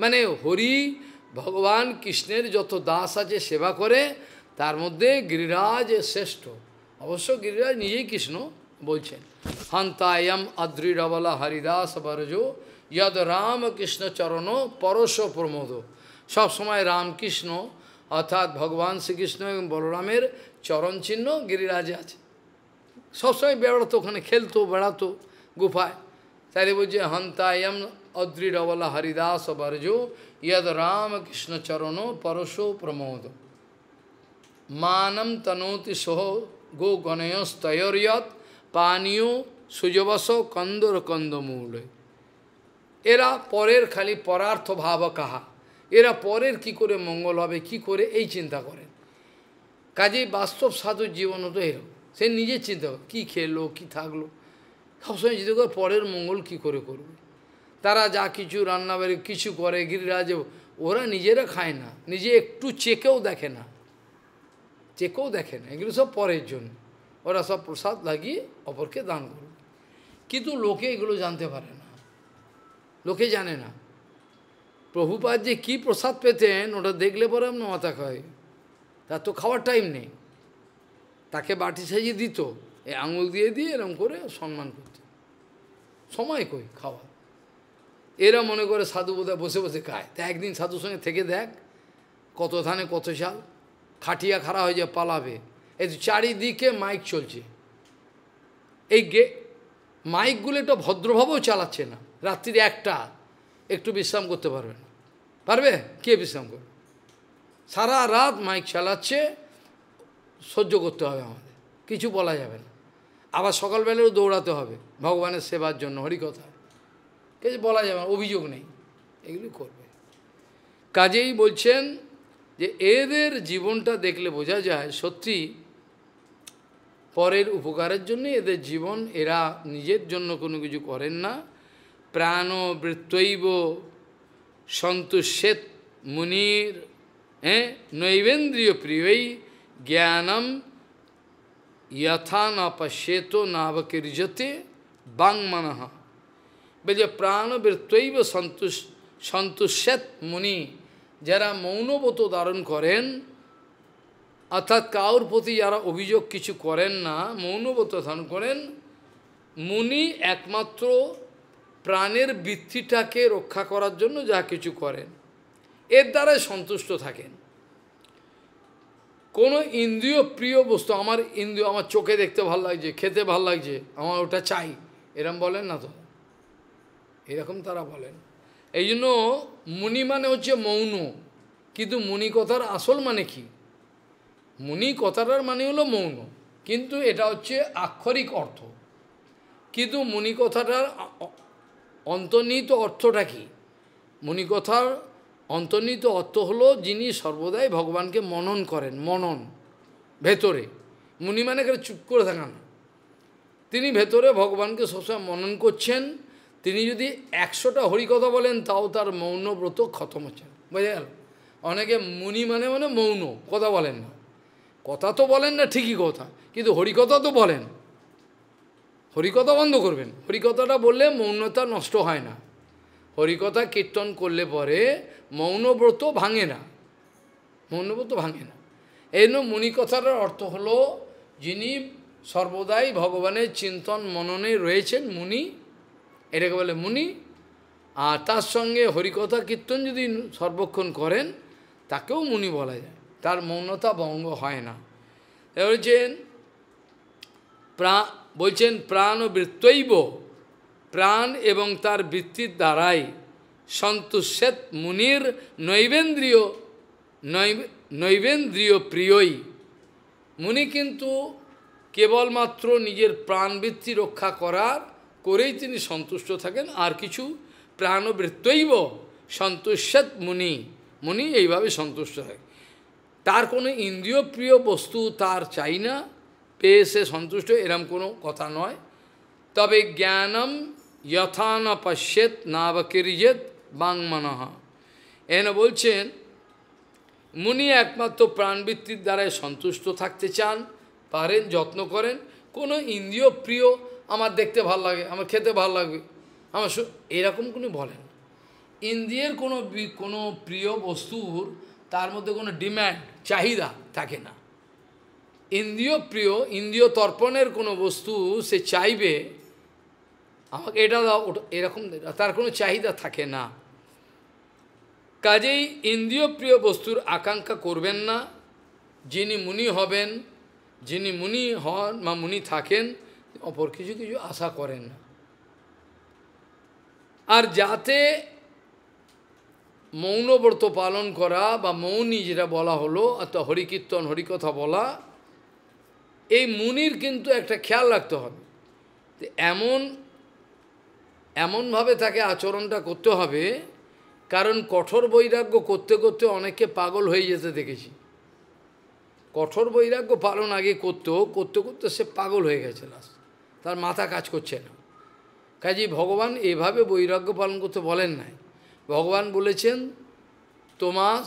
S1: মানে হরি ভগবান কৃষ্ণের যত দাস আছে সেবা করে তার মধ্যে গিরিরাজ শ্রেষ্ঠ অবশ্য গিরিরাজ নিজেই কৃষ্ণ বলছেন হন্তায়ম অদ্রিরবলা হরিদাস বরজো ইয়দ রামকৃষ্ণ চরণ পরশ প্রমোদ সবসময় রামকৃষ্ণ অর্থাৎ ভগবান শ্রীকৃষ্ণ এবং বলরামের চরণ চিহ্ন গিরিরাজে আছে সবসময় বেড়াতো ওখানে খেলতো বেড়াতো গুফায় তাই বলছে হন্তায়ম অদ্রিরবলা হরিদাস বরজো ইয়দ রামকৃষ্ণ চরণ পরশ প্রমোদ মানম তনোতি সহ গো গণয়স্তয়ত পানীয় সুজবস কন্দর কন্দমূল এরা পরের খালি পরার্থ ভাব কাহা এরা পরের কি করে মঙ্গল হবে কি করে এই চিন্তা করেন কাজেই বাস্তব সাধু জীবন তো এরকম সে নিজে চিন্তা করে কী খেলো কি থাকলো সবসময় চিন্তা করে পরের মঙ্গল কি করে করবে তারা যা কিছু রান্নাবাড়ি কিছু করে গিরিরাজে ওরা নিজেরা খায় না নিজে একটু চেকেও দেখে না চেকেও দেখে না এগুলো সব পরের জন্য ওরা সব প্রসাদ লাগিয়ে অপরকে দান করবে কিন্তু লোকে এগুলো জানতে পারে না লোকে জানে না প্রভুপাত যে কী প্রসাদ পেতেন ওটা দেখলে পরে আমি মাথা খায় তার তো খাওয়ার টাইম নেই তাকে বাটি সাজিয়ে দিত এই আঙুল দিয়ে দিয়ে এরম করে সম্মান করত সময় কই খাওয়া এরা মনে করে সাধু বোধহয় বসে বসে খায় তা একদিন সাধুর সঙ্গে থেকে দেখ কত ধানে কত সাল খাটিয়া খাড়া হয়ে যাবে পালাবে এই চারিদিকে মাইক চলছে এই গে মাইকগুলো একটু ভদ্রভাবেও চালাচ্ছে না রাত্রি একটা একটু বিশ্রাম করতে পারবে না পারবে কে বিশ্রাম করবে সারা রাত মাইক চালাচ্ছে সহ্য করতে হবে আমাদের কিছু বলা যাবে না আবার সকালবেলাও দৌড়াতে হবে ভগবানের সেবার জন্য হরিকথা কিছু বলা যাবে না অভিযোগ নেই এগুলি করবে কাজেই বলছেন যে এদের জীবনটা দেখলে বোঝা যায় সত্যি পরের উপকারের জন্য এদের জীবন এরা নিজের জন্য কোনো কিছু করেন না প্রাণ বৃত্তৈব সন্তুষ্যেত মুনির হ্যাঁ নৈবেন্দ্রীয় প্রিয়ই জ্ঞানম ইথা না পশ্যেত নাবকীর্যতে বলে প্রাণ বৃত্তৈব সন্তুষ সন্তুষ্যেত মুনি যারা মৌনব্রত ধারণ করেন অর্থাৎ কাউর প্রতি যারা অভিযোগ কিছু করেন না মৌনব্রত ধারণ করেন মুনি একমাত্র প্রাণের বৃত্তিটাকে রক্ষা করার জন্য যা কিছু করেন এর দ্বারাই সন্তুষ্ট থাকেন কোনো ইন্দ্রিয় প্রিয় বস্তু আমার ইন্দ্রিয় আমার চোখে দেখতে ভাল লাগছে খেতে ভাল লাগছে আমার ওটা চাই এরম বলেন না তো এরকম তারা বলেন এই জন্য মুনি মানে হচ্ছে মৌন কিন্তু মুনি কথার আসল মানে কি মুনি কথাটার মানে হলো মৌন কিন্তু এটা হচ্ছে আক্ষরিক অর্থ কিন্তু মুনি কথাটার অন্তর্নিহিত অর্থটা কি মুনি কথার অন্তর্নিহিত অর্থ হলো যিনি সর্বদাই ভগবানকে মনন করেন মনন ভেতরে মুনি মানে চুপ করে থাকান তিনি ভেতরে ভগবানকে সবসময় মনন করছেন তিনি যদি একশোটা হরিকথা বলেন তাও তার মৌনব্রত খতম হচ্ছে বোঝা গেল অনেকে মুনি মানে মানে মৌন কথা বলেন না কথা তো বলেন না ঠিকই কথা কিন্তু হরিকথা তো বলেন হরিকথা বন্ধ করবেন হরিকথাটা বললে মৌনতা নষ্ট হয় না হরিকথা কীর্তন করলে পরে মৌনব্রত ভাঙে না মৌনব্রত ভাঙে না এই জন্য কথাটার অর্থ হলো যিনি সর্বদাই ভগবানের চিন্তন মননে রয়েছেন মুনি এটাকে বলে মুনি আর তার সঙ্গে হরিকথা কীর্তন যদি সর্বক্ষণ করেন তাকেও মুনি বলা যায় তার মৌনতা ভঙ্গ হয় না বলছেন প্রা বলছেন প্রাণ ও বৃত্তৈব প্রাণ এবং তার বৃত্তির দ্বারাই সন্তুষ্ট মুনির নৈবেন্দ্রীয় নৈবেন্দ্রীয় প্রিয়ই মুনি কিন্তু কেবলমাত্র নিজের প্রাণবৃত্তি রক্ষা করার করেই তিনি সন্তুষ্ট থাকেন আর কিছু প্রাণবৃত্তইব সন্তুষ্যত মুনি মুনি এইভাবে সন্তুষ্ট হয় তার কোনো ইন্দ্রিয় প্রিয় বস্তু তার চাই না পেয়ে সে সন্তুষ্ট এরম কোনো কথা নয় তবে জ্ঞানম না পশ্যেত নাবকিরিজেত বাংমানহ এনে বলছেন মুনি একমাত্র প্রাণবৃত্তির দ্বারাই সন্তুষ্ট থাকতে চান পারেন যত্ন করেন কোনো ইন্দ্রিয় প্রিয় আমার দেখতে ভাল লাগে আমার খেতে ভাল লাগবে আমার এরকম কোনো বলেন ইন্দ্রিয়ের কোনো কোনো প্রিয় বস্তুর তার মধ্যে কোনো ডিম্যান্ড চাহিদা থাকে না ইন্দ্রিয় প্রিয় ইন্দ্রিয় তর্পণের কোনো বস্তু সে চাইবে আমাকে এটা দাও এরকম তার কোনো চাহিদা থাকে না কাজেই ইন্দ্রিয় প্রিয় বস্তুর আকাঙ্ক্ষা করবেন না যিনি মুনি হবেন যিনি মুনি হন বা মুনি থাকেন অপর কিছু কিছু আশা করেন না আর যাতে মৌনব্রত পালন করা বা মৌনী যেটা বলা হলো অর্থাৎ হরিকীর্তন হরিকথা বলা এই মুনির কিন্তু একটা খেয়াল রাখতে হবে এমন এমনভাবে তাকে আচরণটা করতে হবে কারণ কঠোর বৈরাগ্য করতে করতে অনেকে পাগল হয়ে যেতে দেখেছি কঠোর বৈরাগ্য পালন আগে করতেও করতে করতে সে পাগল হয়ে গেছে লাস্ট তার মাথা কাজ করছে না কাজে ভগবান এভাবে বৈরাগ্য পালন করতে বলেন নাই ভগবান বলেছেন তোমার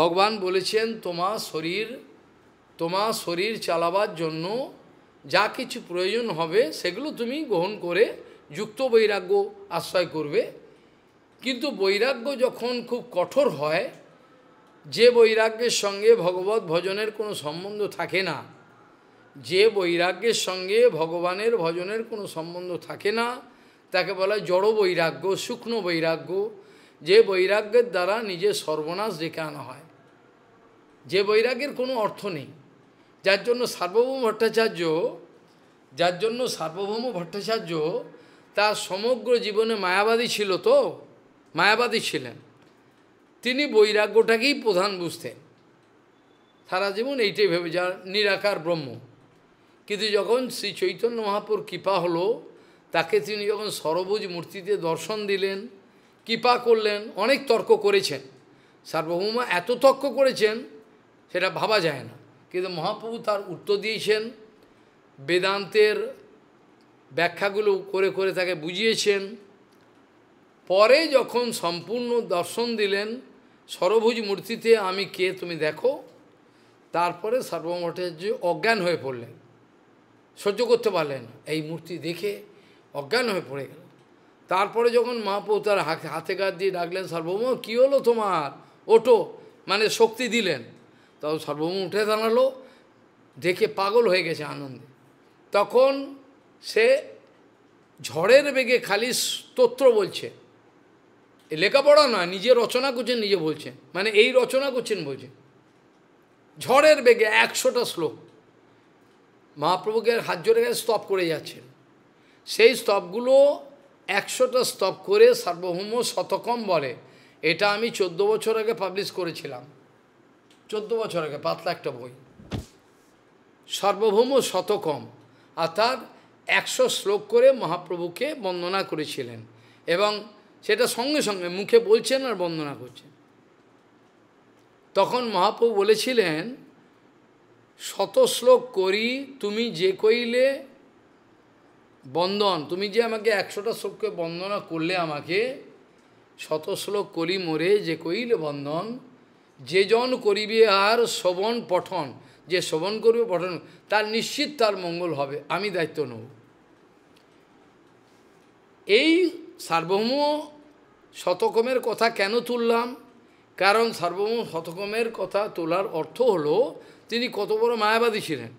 S1: ভগবান বলেছেন তোমার শরীর তোমার শরীর চালাবার জন্য যা কিছু প্রয়োজন হবে সেগুলো তুমি গ্রহণ করে যুক্ত বৈরাগ্য আশ্রয় করবে কিন্তু বৈরাগ্য যখন খুব কঠোর হয় যে বৈরাগ্যের সঙ্গে ভগবত ভজনের কোনো সম্বন্ধ থাকে না যে বৈরাগ্যের সঙ্গে ভগবানের ভজনের কোনো সম্বন্ধ থাকে না তাকে বলা হয় জড় বৈরাগ্য শুকনো বৈরাগ্য যে বৈরাগ্যের দ্বারা নিজের সর্বনাশ ডেকে আনা হয় যে বৈরাগ্যের কোনো অর্থ নেই যার জন্য সার্বভৌম ভট্টাচার্য যার জন্য সার্বভৌম ভট্টাচার্য তার সমগ্র জীবনে মায়াবাদী ছিল তো মায়াবাদী ছিলেন তিনি বৈরাগ্যটাকেই প্রধান বুঝতেন সারা জীবন এইটাই ভেবে যার নিরাকার ব্রহ্ম কিন্তু যখন শ্রী চৈতন্য মহাপুর কৃপা হলো তাকে তিনি যখন সরবুজ মূর্তিতে দর্শন দিলেন কৃপা করলেন অনেক তর্ক করেছেন সার্বভৌমা এত তর্ক করেছেন সেটা ভাবা যায় না কিন্তু মহাপ্রভু তার উত্তর দিয়েছেন বেদান্তের ব্যাখ্যাগুলো করে করে তাকে বুঝিয়েছেন পরে যখন সম্পূর্ণ দর্শন দিলেন সরভুজ মূর্তিতে আমি কে তুমি দেখো তারপরে যে অজ্ঞান হয়ে পড়লেন সহ্য করতে পারলেন এই মূর্তি দেখে অজ্ঞান হয়ে পড়ে গেল তারপরে যখন মহাপ্রভু তার হাতে কাত দিয়ে ডাকলেন সার্বভৌম কী হলো তোমার ওটো মানে শক্তি দিলেন তখন সার্বভৌম উঠে দাঁড়ালো দেখে পাগল হয়ে গেছে আনন্দে তখন সে ঝড়ের বেগে খালি স্তোত্র বলছে লেখাপড়া না নিজে রচনা করছেন নিজে বলছেন মানে এই রচনা করছেন বলছেন ঝড়ের বেগে একশোটা শ্লোক মহাপ্রভুকে হাত জোরে গেছে স্তব করে যাচ্ছেন সেই স্তবগুলো একশোটা স্তব করে সার্বভৌম শতকম বলে এটা আমি চোদ্দ বছর আগে পাবলিশ করেছিলাম চোদ্দ বছর আগে পাতলা একটা বই সার্বভৌম শতকম অর্থাৎ একশো শ্লোক করে মহাপ্রভুকে বন্দনা করেছিলেন এবং সেটা সঙ্গে সঙ্গে মুখে বলছেন আর বন্দনা করছেন তখন মহাপ্রভু বলেছিলেন শতশ্লোক করি তুমি যে কইলে বন্ধন তুমি যে আমাকে একশোটা শ্লোককে বন্দনা করলে আমাকে শতশ্লোক করি মোরে যে কইলে বন্ধন যে জন করিবে আর শ্রবণ পঠন যে শ্রবণ করবে পঠন তার নিশ্চিত তার মঙ্গল হবে আমি দায়িত্ব নেব এই সার্বভৌম শতকমের কথা কেন তুললাম কারণ সার্বভৌম শতকমের কথা তোলার অর্থ হলো তিনি কত বড় মায়াবাদী ছিলেন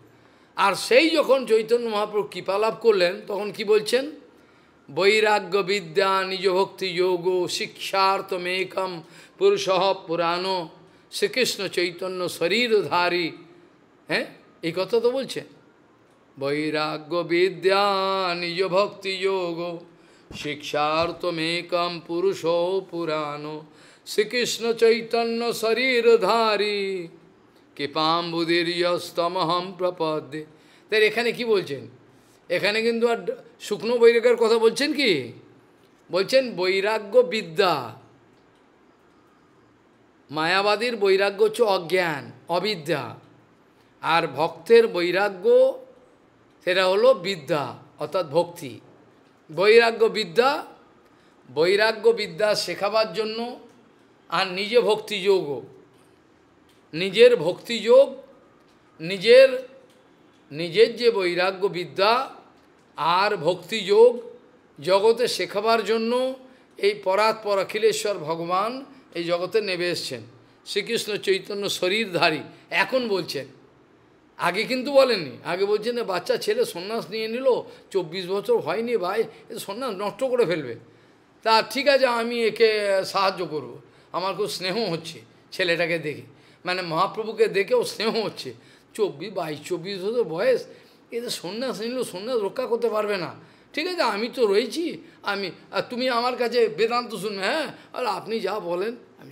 S1: আর সেই যখন চৈতন্য মহাপ্রভু কৃপালাভ করলেন তখন কি বলছেন বৈরাগ্য বিদ্যা নিজ ভক্তি যোগ শিক্ষার্থমেকম পুরুষ পুরাণ শ্রীকৃষ্ণ চৈতন্য শরীরধারী হ্যাঁ এই কথা তো বলছে বৈরাগ্য বিদ্যা নিজ ভক্তি যোগ শিক্ষার্থমেকম পুরুষ পুরাণ শ্রীকৃষ্ণ চৈতন্য শরীরধারী কেপাম্বুদীর্যস্তমহম প্রপদে তাই এখানে কি বলছেন এখানে কিন্তু আর শুকনো বৈরাগ্যের কথা বলছেন কি বলছেন বৈরাগ্য বিদ্যা মায়াবাদীর বৈরাগ্য হচ্ছে অজ্ঞান অবিদ্যা আর ভক্তের বৈরাগ্য সেটা হলো বিদ্যা অর্থাৎ ভক্তি বৈরাগ্য বিদ্যা বৈরাগ্য বিদ্যা শেখাবার জন্য আর নিজে ভক্তিযোগও নিজের ভক্তিযোগ নিজের নিজের যে বৈরাগ্য বিদ্যা আর ভক্তিযোগ জগতে শেখাবার জন্য এই পরাৎপর অখিলেশ্বর ভগবান এই জগতে নেমে এসছেন শ্রীকৃষ্ণ চৈতন্য শরীরধারী এখন বলছেন আগে কিন্তু বলেননি আগে বলছেন বাচ্চা ছেলে সন্ন্যাস নিয়ে নিল চব্বিশ বছর হয়নি ভাই এ সন্ন্যাস নষ্ট করে ফেলবে তা ঠিক আছে আমি একে সাহায্য করব আমার খুব স্নেহ হচ্ছে ছেলেটাকে দেখে মানে মহাপ্রভুকে দেখেও স্নেহ হচ্ছে চব্বিশ বাইশ চব্বিশ হতো বয়স এদের সন্ন্যাস নিল সন্ন্যাস রক্ষা করতে পারবে না ঠিক আছে আমি তো রয়েছি আমি তুমি আমার কাছে বেদান্ত শুনবে হ্যাঁ আর আপনি যা বলেন আমি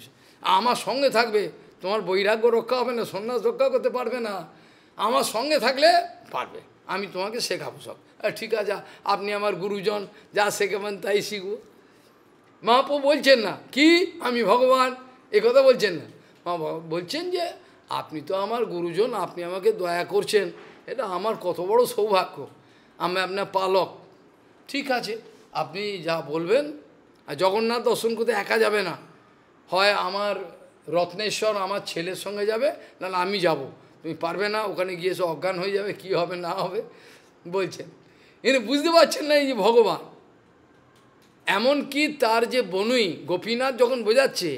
S1: আমার সঙ্গে থাকবে তোমার বৈরাগ্য রক্ষা হবে না সন্ন্যাস রক্ষা করতে পারবে না আমার সঙ্গে থাকলে পারবে আমি তোমাকে শেখাবো সব ঠিক আছে আপনি আমার গুরুজন যা শেখাবেন তাই শিখব মহাপ্রভু বলছেন না কি আমি ভগবান এ কথা বলছেন না বলছেন যে আপনি তো আমার গুরুজন আপনি আমাকে দয়া করছেন এটা আমার কত বড় সৌভাগ্য আমি আপনার পালক ঠিক আছে আপনি যা বলবেন আর জগন্নাথ দর্শন করতে একা যাবে না হয় আমার রত্নেশ্বর আমার ছেলের সঙ্গে যাবে নাহলে আমি যাব তুমি পারবে না ওখানে গিয়ে সে অজ্ঞান হয়ে যাবে কি হবে না হবে বলছেন এনে বুঝতে পারছেন না এই যে ভগবান এমনকি তার যে বনুই গোপীনাথ যখন বোঝাচ্ছে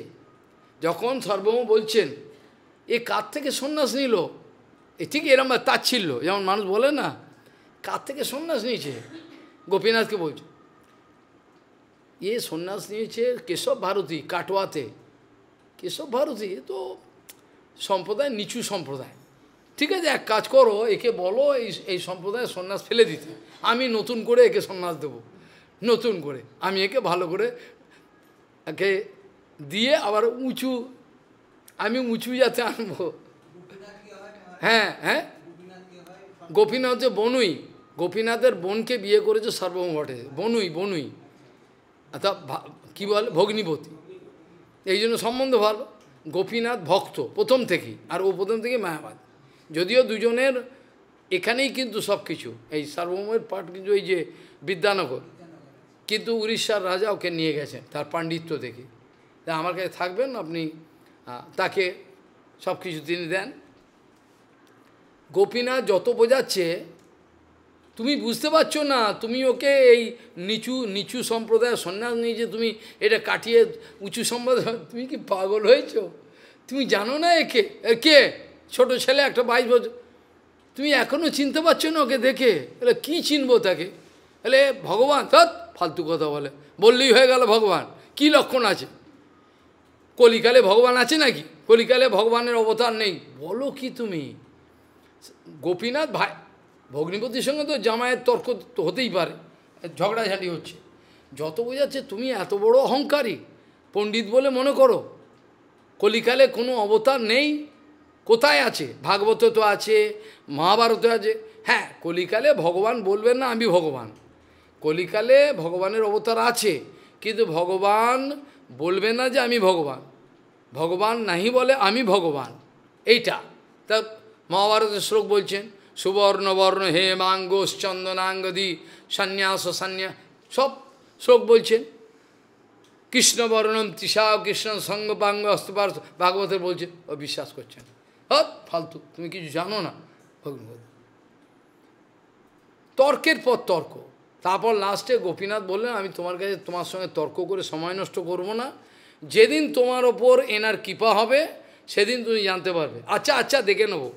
S1: যখন সর্বম বলছেন এ কার থেকে সন্ন্যাস নিল এ ঠিক এরম তাচ্ছিল্য যেমন মানুষ বলে না কার থেকে সন্ন্যাস নিয়েছে গোপীনাথকে বলছে এ সন্ন্যাস নিয়েছে কেশব ভারতী কাটোয়াতে কেশব ভারতী তো সম্প্রদায় নিচু সম্প্রদায় ঠিক আছে এক কাজ করো একে বলো এই এই সম্প্রদায় সন্ন্যাস ফেলে দিতে আমি নতুন করে একে সন্ন্যাস দেব নতুন করে আমি একে ভালো করে একে দিয়ে আবার উঁচু আমি উঁচু যাতে আনব হ্যাঁ হ্যাঁ গোপীনাথ যে বনুই গোপীনাথের বোনকে বিয়ে করেছে সর্বম ঘটে বনুই বনুই অর্থাৎ আচ্ছা, কী বলে ভগ্নীপতি এই জন্য সম্বন্ধ ভালো গোপীনাথ ভক্ত প্রথম থেকেই আর ও প্রথম থেকে মায়াবাদ যদিও দুজনের এখানেই কিন্তু সব কিছু এই সার্বভৌমের পাঠ কিন্তু এই যে বিদ্যানগর কিন্তু উড়িষ্যার রাজা ওকে নিয়ে গেছেন তার পাণ্ডিত্য থেকে আমার কাছে থাকবেন আপনি তাকে সব কিছু তিনি দেন গোপীনাথ যত বোঝাচ্ছে তুমি বুঝতে পারছো না তুমি ওকে এই নিচু নিচু সম্প্রদায় সন্ন্যাস নিয়ে যে তুমি এটা কাটিয়ে উঁচু সম্প্রদায় তুমি কি পাগল হয়েছ তুমি জানো না একে কে ছোট ছেলে একটা বাইশ বছর তুমি এখনও চিনতে পারছো না ওকে দেখে তাহলে কী চিনবো তাকে তাহলে ভগবান তৎ ফালতু কথা বলে বললেই হয়ে গেল ভগবান কি লক্ষণ আছে কলিকালে ভগবান আছে নাকি কলিকালে ভগবানের অবতার নেই বলো কি তুমি গোপীনাথ ভাই ভগ্নিপতির সঙ্গে তো জামায়ের তর্ক তো হতেই পারে ঝগড়াঝাটি হচ্ছে যত বোঝাচ্ছে তুমি এত বড় অহংকারী পণ্ডিত বলে মনে করো কলিকালে কোনো অবতার নেই কোথায় আছে ভাগবত তো আছে মহাভারত আছে হ্যাঁ কলিকালে ভগবান বলবেন না আমি ভগবান কলিকালে ভগবানের অবতার আছে কিন্তু ভগবান বলবে না যে আমি ভগবান ভগবান নাহি বলে আমি ভগবান এইটা তা মহাভারতের শ্লোক বলছেন সুবর্ণ বর্ণ হে মাঙ্গোস চন্দনাঙ্গদি সন্ন্যাস সন্ন্যাস সব শ্লোক বলছেন কৃষ্ণবর্ণম তৃষা কৃষ্ণ সঙ্গ পাঙ্গ ভাগবতের বলছে ও বিশ্বাস করছেন হত ফালতু তুমি কিছু জানো না তর্কের পর তর্ক তারপর লাস্টে গোপীনাথ বললেন আমি তোমার কাছে তোমার সঙ্গে তর্ক করে সময় নষ্ট করব না যেদিন তোমার ওপর এনার কৃপা হবে সেদিন তুমি জানতে পারবে আচ্ছা আচ্ছা দেখে নেবো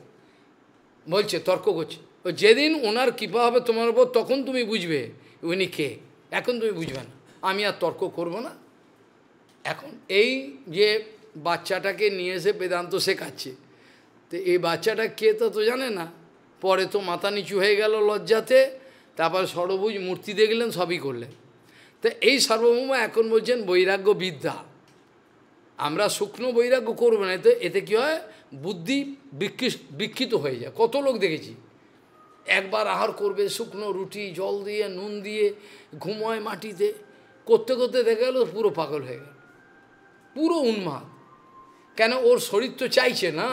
S1: বলছে তর্ক করছে ও যেদিন ওনার কৃপা হবে তোমার ওপর তখন তুমি বুঝবে উনি কে এখন তুমি বুঝবে না আমি আর তর্ক করব না এখন এই যে বাচ্চাটাকে নিয়ে এসে বেদান্ত শেখাচ্ছে তো এই বাচ্চাটা কে তো তো জানে না পরে তো মাথা নিচু হয়ে গেল লজ্জাতে তারপর সর্বভুজ মূর্তি দেখলেন সবই করলেন তো এই সর্বভৌম এখন বলছেন বৈরাগ্য বিদ্যা আমরা শুকনো বৈরাগ্য করবো না তো এতে কী হয় বুদ্ধি বিক্ষিত হয়ে যায় কত লোক দেখেছি একবার আহার করবে শুকনো রুটি জল দিয়ে নুন দিয়ে ঘুমোয় মাটিতে করতে করতে দেখা গেল পুরো পাগল হয়ে গেল পুরো উন্মাদ কেন ওর শরীর তো চাইছে না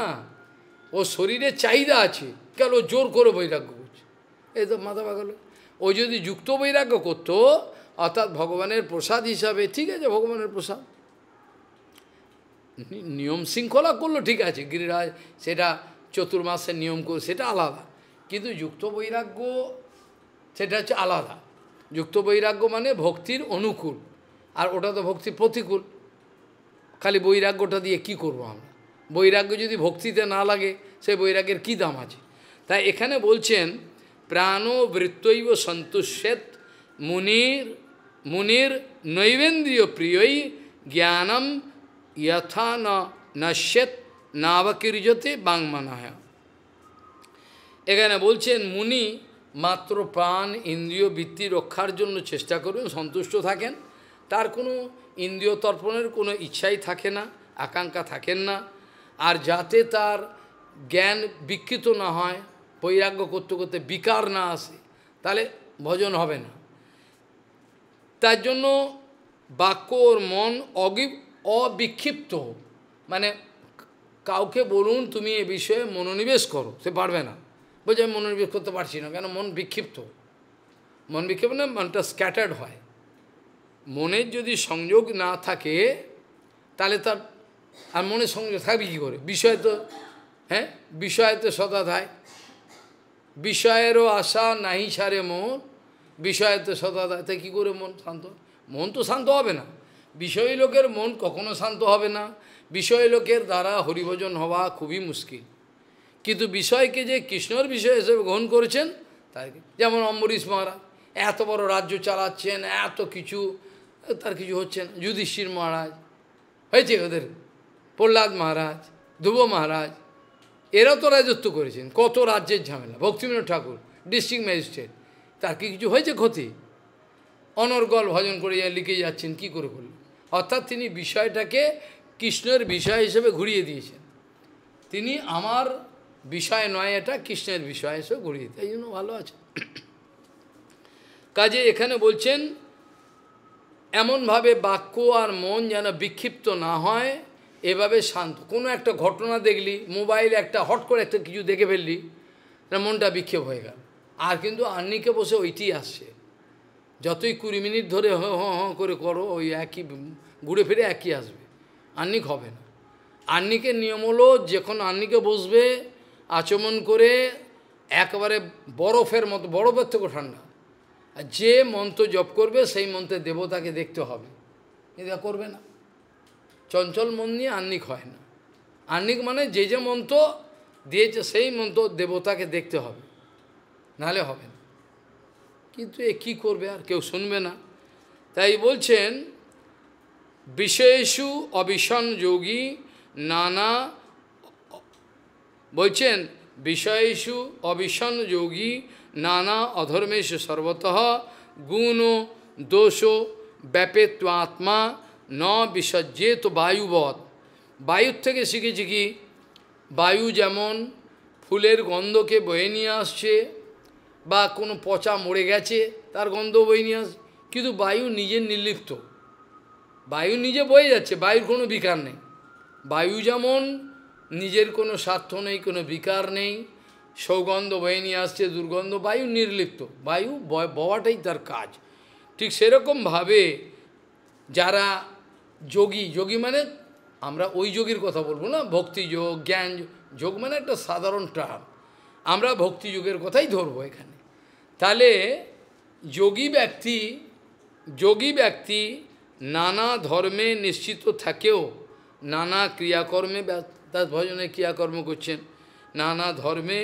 S1: ওর শরীরে চাহিদা আছে কেন জোর করে বৈরাগ্য করছে এই তো মাথা পাগল ও যদি যুক্ত বৈরাগ্য করত অর্থাৎ ভগবানের প্রসাদ হিসাবে ঠিক আছে ভগবানের প্রসাদ নিয়ম শৃঙ্খলা করলো ঠিক আছে গিরিরাজ সেটা চতুর্মাসের নিয়ম করল সেটা আলাদা কিন্তু যুক্ত বৈরাগ্য সেটা হচ্ছে আলাদা যুক্ত বৈরাগ্য মানে ভক্তির অনুকূল আর ওটা তো ভক্তির প্রতিকূল খালি বৈরাগ্যটা দিয়ে কি করব আমরা বৈরাগ্য যদি ভক্তিতে না লাগে সে বৈরাগ্যের কি দাম আছে তাই এখানে বলছেন প্রাণো বৃত্তৈব সন্তুষ্যেত মুনির মুনির নৈবেন্দ্রিয় প্রিয়ই জ্ঞানম যথা ন নশ্যেত নাবকীর্যতে বাংমানায় এখানে বলছেন মুনি মাত্র প্রাণ ইন্দ্রিয় বৃত্তি রক্ষার জন্য চেষ্টা করুন সন্তুষ্ট থাকেন তার কোনো ইন্দ্রিয় তর্পণের কোনো ইচ্ছাই থাকে না আকাঙ্ক্ষা থাকেন না আর যাতে তার জ্ঞান বিকৃত না হয় বৈরাগ্য করতে করতে বিকার না আসে তাহলে ভজন হবে না তার জন্য বাক্য ওর মন অগি অবিক্ষিপ্ত মানে কাউকে বলুন তুমি এ বিষয়ে মনোনিবেশ করো সে পারবে না বলছে আমি মনোনিবেশ করতে পারছি না কেন মন বিক্ষিপ্ত মন বিক্ষিপ্ত না মানে মনটা স্ক্যাটার্ড হয় মনের যদি সংযোগ না থাকে তাহলে তার আর মনের সংযোগ থাকবে কী করে বিষয় তো হ্যাঁ বিষয় তো সদা থায় বিষয়েরও আশা নাহি ছাড়ে মন বিষয়ের তো সদা তাই কী করে মন শান্ত মন তো শান্ত হবে না বিষয় লোকের মন কখনো শান্ত হবে না বিষয় লোকের দ্বারা হরিভজন হওয়া খুবই মুশকিল কিন্তু বিষয়কে যে কৃষ্ণর বিষয় হিসেবে গ্রহণ করেছেন তাই যেমন অম্বরীশ মহারাজ এত বড় রাজ্য চালাচ্ছেন এত কিছু তার কিছু হচ্ছে না যুধিষ্ঠির মহারাজ হয়েছে ওদের প্রহ্লাদ মহারাজ ধ্রুব মহারাজ এরা তো রাজত্ব করেছেন কত রাজ্যের ঝামেলা ভক্তিবিনোদ ঠাকুর ডিস্ট্রিক্ট ম্যাজিস্ট্রেট তার কি কিছু হয়েছে ক্ষতি অনর্গল ভজন করে লিখে যাচ্ছেন কি করে করল অর্থাৎ তিনি বিষয়টাকে কৃষ্ণের বিষয় হিসেবে ঘুরিয়ে দিয়েছেন তিনি আমার বিষয় নয় এটা কৃষ্ণের বিষয় হিসেবে ঘুরিয়ে তাই জন্য ভালো আছে কাজে এখানে বলছেন এমনভাবে বাক্য আর মন যেন বিক্ষিপ্ত না হয় এভাবে শান্ত কোনো একটা ঘটনা দেখলি মোবাইল একটা হট করে একটা কিছু দেখে ফেললি মনটা বিক্ষেপ হয়ে গেল আর কিন্তু আর্নিকে বসে ওইটি আসছে যতই কুড়ি মিনিট ধরে হ হ করে করো ওই একই ঘুরে ফিরে একই আসবে আর্নিক হবে না আর্নিকে নিয়ম হলো যখন আর্নিকে বসবে আচমন করে একবারে বরফের মতো বরফের থেকে ঠান্ডা যে মন্ত্র জপ করবে সেই মন্ত্রে দেবতাকে দেখতে হবে এটা করবে না চঞ্চল মন নিয়ে আহ্নিক হয় না আহ্নিক মানে যে যে মন্ত্র দিয়েছে সেই মন্ত্র দেবতাকে দেখতে হবে নাহলে হবে না কিন্তু এ কী করবে আর কেউ শুনবে না তাই বলছেন বিশেষু অবিষণ যোগী নানা বলছেন বিষয়েষু অবিষণ যোগী নানা অধর্মেশ সর্বত গুণ দোষ ব্যাপেত্ব আত্মা ন বিসর্জে তো বায়ুবধ বায়ুর থেকে শিখেছি কি বায়ু যেমন ফুলের গন্ধকে বয়ে নিয়ে আসছে বা কোনো পচা মরে গেছে তার গন্ধ বয়ে নিয়ে আসছে কিন্তু বায়ু নিজের নির্লিপ্ত বায়ু নিজে বয়ে যাচ্ছে বায়ুর কোনো বিকার নেই বায়ু যেমন নিজের কোনো স্বার্থ নেই কোনো বিকার নেই সৌগন্ধ বয়ে নিয়ে আসছে দুর্গন্ধ বায়ু নির্লিপ্ত বায়ু বওয়াটাই তার কাজ ঠিক সেরকমভাবে যারা যোগী যোগী মানে আমরা ওই যোগীর কথা বলবো না ভক্তিযোগ জ্ঞান যোগ মানে একটা সাধারণ টার্ম আমরা ভক্তিযোগের কথাই ধরবো এখানে তাহলে যোগী ব্যক্তি যোগী ব্যক্তি নানা ধর্মে নিশ্চিত থাকেও নানা ক্রিয়াকর্মে তার ভজনে ক্রিয়াকর্ম করছেন নানা ধর্মে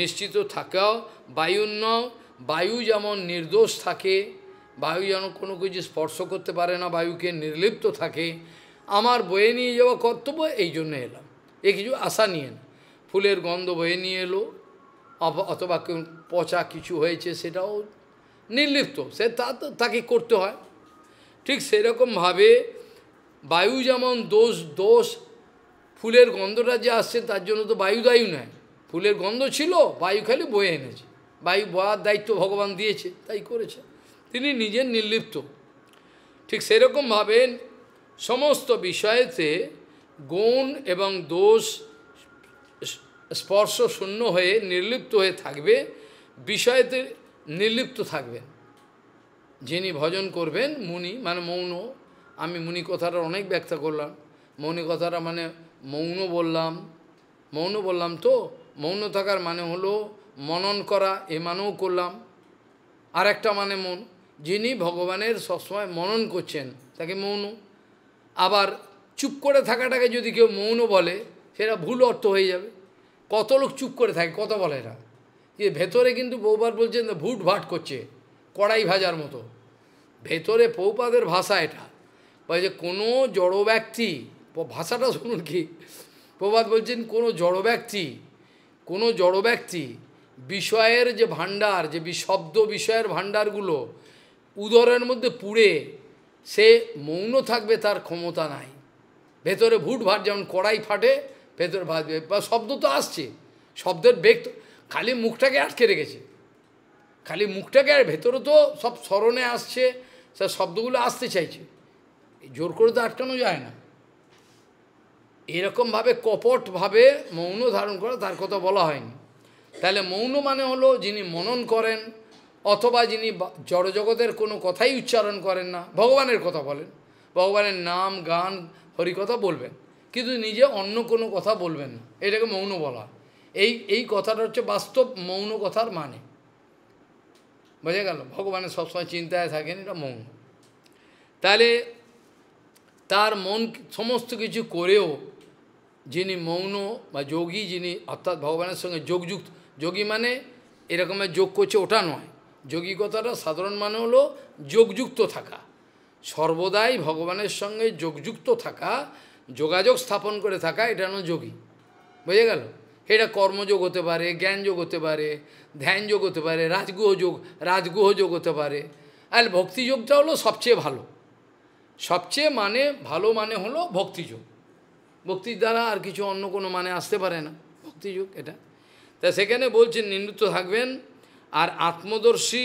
S1: নিশ্চিত থাকাও বায়ুন্ন বায়ু যেমন নির্দোষ থাকে বায়ু যেন কোনো কিছু স্পর্শ করতে পারে না বায়ুকে নির্লিপ্ত থাকে আমার বয়ে নিয়ে যাওয়া কর্তব্য এই জন্য এলাম এ কিছু আশা নিয়ে ফুলের গন্ধ বয়ে নিয়ে এলো অথবা পচা কিছু হয়েছে সেটাও নির্লিপ্ত সে তা তাকে করতে হয় ঠিক সেরকমভাবে বায়ু যেমন দোষ দোষ ফুলের গন্ধটা যে আসছে তার জন্য তো বায়ু দায়ু নয় ফুলের গন্ধ ছিল বায়ু খালি বয়ে এনেছে বায়ু বয়ার দায়িত্ব ভগবান দিয়েছে তাই করেছে তিনি নিজে নির্লিপ্ত ঠিক সেরকমভাবে সমস্ত বিষয়েতে গুণ এবং দোষ স্পর্শ শূন্য হয়ে নির্লিপ্ত হয়ে থাকবে বিষয়তে নির্লিপ্ত থাকবেন যিনি ভজন করবেন মুনি মানে মৌন আমি মুনি কথাটা অনেক ব্যাখ্যা করলাম মৌনি কথাটা মানে মৌন বললাম মৌন বললাম তো মৌন থাকার মানে হলো মনন করা এ মানেও করলাম আর একটা মানে মন যিনি ভগবানের সবসময় মনন করছেন তাকে মৌন আবার চুপ করে থাকাটাকে যদি কেউ মৌন বলে সেটা ভুল অর্থ হয়ে যাবে কত লোক চুপ করে থাকে কত বলে না যে ভেতরে কিন্তু বৌবার বলছেন ভুট ভাট করছে কড়াই ভাজার মতো ভেতরে পৌপাদের ভাষা এটা যে কোনো জড় ব্যক্তি ভাষাটা শুনুন কি প্রবাদ বলছেন কোনো জড় ব্যক্তি কোনো জড় ব্যক্তি বিষয়ের যে ভাণ্ডার যে শব্দ বিষয়ের ভাণ্ডারগুলো উদরের মধ্যে পুড়ে সে মৌন থাকবে তার ক্ষমতা নাই ভেতরে ভুট ভাট যেমন কড়াই ফাটে ভেতরে ভাত বা শব্দ তো আসছে শব্দের বেগ খালি মুখটাকে আটকে রেখেছে খালি মুখটাকে আর ভেতরে তো সব স্মরণে আসছে সে শব্দগুলো আসতে চাইছে জোর করে তো আটকানো যায় না এরকমভাবে কপটভাবে মৌন ধারণ করা তার কথা বলা হয়নি তাহলে মৌন মানে হলো যিনি মনন করেন অথবা যিনি জড়জগতের কোনো কথাই উচ্চারণ করেন না ভগবানের কথা বলেন ভগবানের নাম গান হরিকথা বলবেন কিন্তু নিজে অন্য কোনো কথা বলবেন না এটাকে মৌন বলা এই এই কথাটা হচ্ছে বাস্তব মৌন কথার মানে বোঝা গেল ভগবানের সবসময় চিন্তায় থাকেন এটা মৌন তাহলে তার মন সমস্ত কিছু করেও যিনি মৌন বা যোগী যিনি অর্থাৎ ভগবানের সঙ্গে যোগযুক্ত যোগী মানে এরকমের যোগ করছে ওটা নয় যোগিকতাটা সাধারণ মানে হলো যোগযুক্ত থাকা সর্বদাই ভগবানের সঙ্গে যোগযুক্ত থাকা যোগাযোগ স্থাপন করে থাকা এটা নয় যোগী বুঝে গেল এটা কর্মযোগ হতে পারে জ্ঞানযোগ হতে পারে ধ্যানযোগ হতে পারে রাজগুহযোগ রাজগুহযোগ হতে পারে আর ভক্তিযোগটা হলো সবচেয়ে ভালো সবচেয়ে মানে ভালো মানে হলো ভক্তিযোগ ভক্তির দ্বারা আর কিছু অন্য কোনো মানে আসতে পারে না ভক্তিযোগ এটা তা সেখানে বলছেন নিন্দুত থাকবেন আর আত্মদর্শী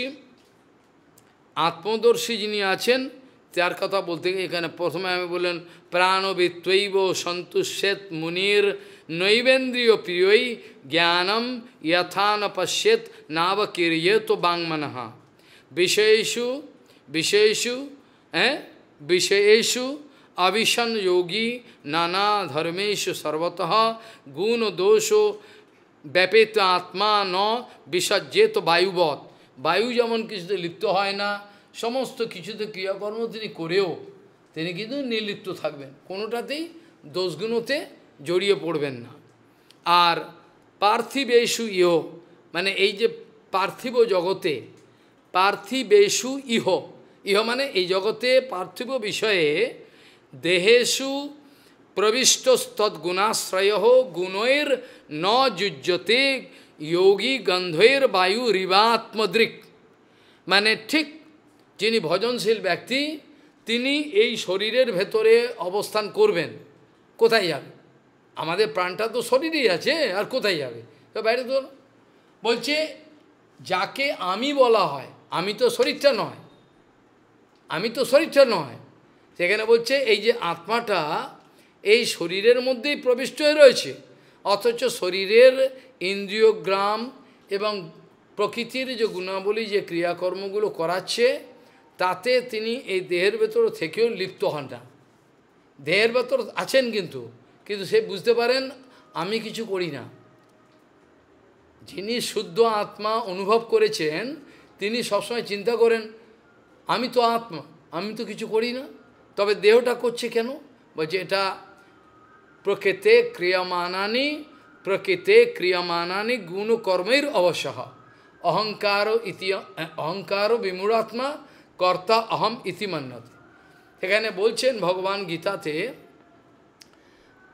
S1: আত্মদর্শী যিনি আছেন তার কথা বলতে গিয়ে এখানে প্রথমে আমি বললেন প্রাণবিত্বৈব সন্তুষ্যেত মুনির নৈবেন্দ্রীয় প্রিয়ই জ্ঞানম যথান পশ্যেত নাব কিরিয়েত বাংমনহা বিষয়েশু বিষয়েশু হ্যাঁ বিষয়েশু অবিষণ যোগী নানা ধর্মেশু সর্বত গুণ দোষ ব্যাপেত আত্মা ন তো বায়ুবধ বায়ু যেমন কিছুতে লিপ্ত হয় না সমস্ত কিছুতে ক্রিয়াকর্ম তিনি করেও তিনি কিন্তু নির্লিপ্ত থাকবেন কোনোটাতেই দোষগুণতে জড়িয়ে পড়বেন না আর পার্থিবেশু ইহ মানে এই যে পার্থিব জগতে পার্থিবেশু ইহ ইহ মানে এই জগতে পার্থিব বিষয়ে দেহেশু প্রবিষ্ট তদ্গুণাশ্রয় গুণৈর ন যুজ্যতে যোগী গন্ধৈর বায়ু রিবাত্মদৃক মানে ঠিক যিনি ভজনশীল ব্যক্তি তিনি এই শরীরের ভেতরে অবস্থান করবেন কোথায় যাবে আমাদের প্রাণটা তো শরীরেই আছে আর কোথায় যাবে তো বাইরে তো বলছে যাকে আমি বলা হয় আমি তো শরীরটা নয় আমি তো শরীরটা নয় সেখানে বলছে এই যে আত্মাটা এই শরীরের মধ্যেই প্রবিষ্ট হয়ে রয়েছে অথচ শরীরের ইন্দ্রিয় গ্রাম এবং প্রকৃতির যে গুণাবলী যে ক্রিয়াকর্মগুলো করাচ্ছে তাতে তিনি এই দেহের ভেতর থেকেও লিপ্ত হন না দেহের ভেতর আছেন কিন্তু কিন্তু সে বুঝতে পারেন আমি কিছু করি না যিনি শুদ্ধ আত্মা অনুভব করেছেন তিনি সবসময় চিন্তা করেন আমি তো আত্মা আমি তো কিছু করি না তবে দেহটা করছে কেন বা যে এটা প্রকৃতে ক্রিয়মানানি প্রকৃতে ক্রিয়মানানি গুণকর্মের অবশ্য অহংকার ইতি অহংকার বিমূঢ়াত্মা কর্তা অহম ইতিমান্যতে এখানে বলছেন ভগবান গীতাতে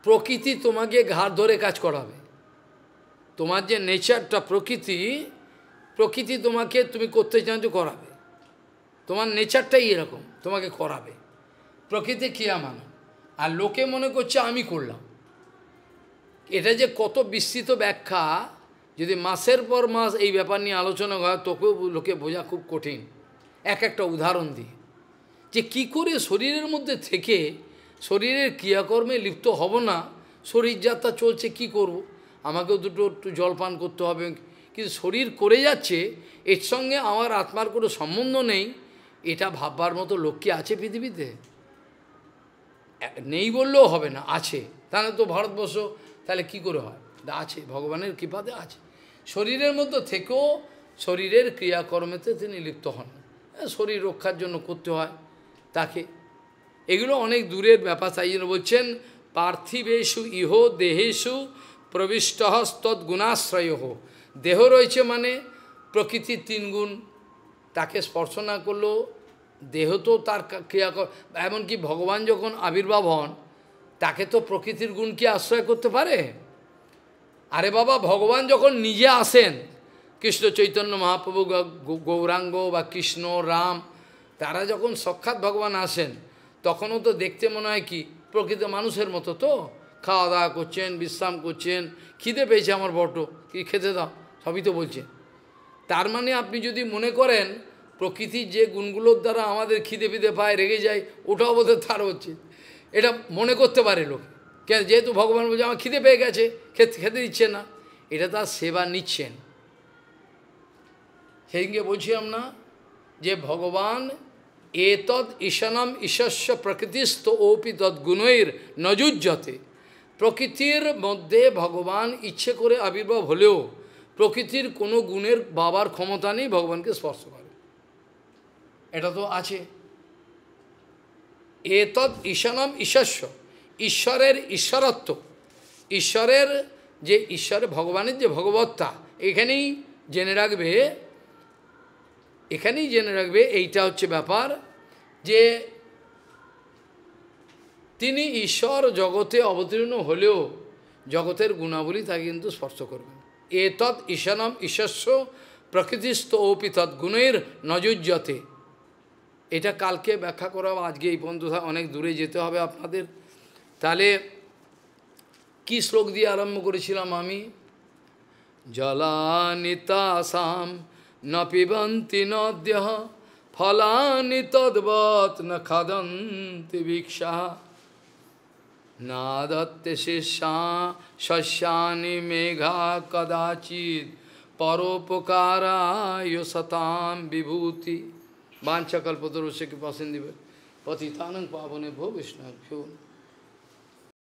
S1: প্রকৃতি তোমাকে ঘাড় ধরে কাজ করাবে তোমার যে নেচারটা প্রকৃতি প্রকৃতি তোমাকে তুমি করতে চান করাবে তোমার নেচারটাই এরকম তোমাকে করাবে প্রকৃতি ক্রিয়া মানো আর লোকে মনে করছে আমি করলাম এটা যে কত বিস্তৃত ব্যাখ্যা যদি মাসের পর মাস এই ব্যাপার নিয়ে আলোচনা হয় তোকেও লোকে বোঝা খুব কঠিন এক একটা উদাহরণ দিই যে কি করে শরীরের মধ্যে থেকে শরীরের ক্রিয়াকর্মে লিপ্ত হব না শরীর যাত্রা চলছে কি করব। আমাকেও দুটো একটু জল পান করতে হবে কিন্তু শরীর করে যাচ্ছে এর সঙ্গে আমার আত্মার কোনো সম্বন্ধ নেই এটা ভাববার মতো লোককে আছে পৃথিবীতে নেই বললেও হবে না আছে তাহলে তো ভারতবর্ষ তাহলে কি করে হয় আছে ভগবানের কৃপাতে আছে শরীরের মধ্যে থেকেও শরীরের ক্রিয়াকর্মেতে তিনি লিপ্ত হন শরীর রক্ষার জন্য করতে হয় তাকে এগুলো অনেক দূরের ব্যাপার তাই জন্য বলছেন পার্থিবেশু ইহ দেহেশু প্রবিষ্ট তৎ গুণাশ্রয় দেহ রয়েছে মানে প্রকৃতির তিন গুণ তাকে স্পর্শ না করলেও দেহ তো তার ক্রিয়া এমনকি ভগবান যখন আবির্ভাব হন তাকে তো প্রকৃতির গুণ কি আশ্রয় করতে পারে আরে বাবা ভগবান যখন নিজে আসেন কৃষ্ণ চৈতন্য মহাপ্রভু গৌরাঙ্গ বা কৃষ্ণ রাম তারা যখন সাক্ষাৎ ভগবান আসেন তখনও তো দেখতে মনে হয় কি প্রকৃত মানুষের মতো তো খাওয়া দাওয়া করছেন বিশ্রাম করছেন খিদে পেয়েছে আমার বটো কি খেতে দাও সবই তো বলছে তার মানে আপনি যদি মনে করেন প্রকৃতির যে গুণগুলোর দ্বারা আমাদের খিদে পিদে পায় রেগে যায় ওটাও বোধহয় তার হচ্ছে এটা মনে করতে পারে লোক কেন যেহেতু ভগবান বলছে আমার খিদে পেয়ে গেছে খেতে খেতে দিচ্ছে না এটা তার সেবা নিচ্ছেন সেদিনকে বলছিলাম না যে ভগবান এ তৎ ঈশানাম ঈশস্য প্রকৃতিস্থ ওপি তদ্গুণৈর নজুজ্জতে প্রকৃতির মধ্যে ভগবান ইচ্ছে করে আবির্ভাব হলেও প্রকৃতির কোনো গুণের বাবার ক্ষমতা নেই ভগবানকে স্পর্শ করে এটা তো আছে এ তৎ ঈশানম ঈশ্বস্য ঈশ্বরের ঈশ্বরত্ব ঈশ্বরের যে ঈশ্বর ভগবানের যে ভগবত্তা এখানেই জেনে রাখবে এখানেই জেনে রাখবে এইটা হচ্ছে ব্যাপার যে তিনি ঈশ্বর জগতে অবতীর্ণ হলেও জগতের গুণাবলী তা কিন্তু স্পর্শ করবেন এ তৎ ঈশানম ঈশ্বস্য প্রকৃতিস্থ অপি গুণের নজুজ্যতে এটা কালকে ব্যাখ্যা করা আজকে এই পর্যন্ত অনেক দূরে যেতে হবে আপনাদের তাহলে কি শ্লোক দিয়ে আরম্ভ করেছিলাম আমি জলানিতাসাম ন পিবন্তি নদ্য ফলানি তদ্বৎ ন খাদন্তি ভিক্ষা নাদত্তে শিষ্যা শস্যানি মেঘা কদাচিৎ পরোপকারায় সতাম বিভূতি Vanchakalpatarusya Kipasindhiva Patitanam Pavane Bho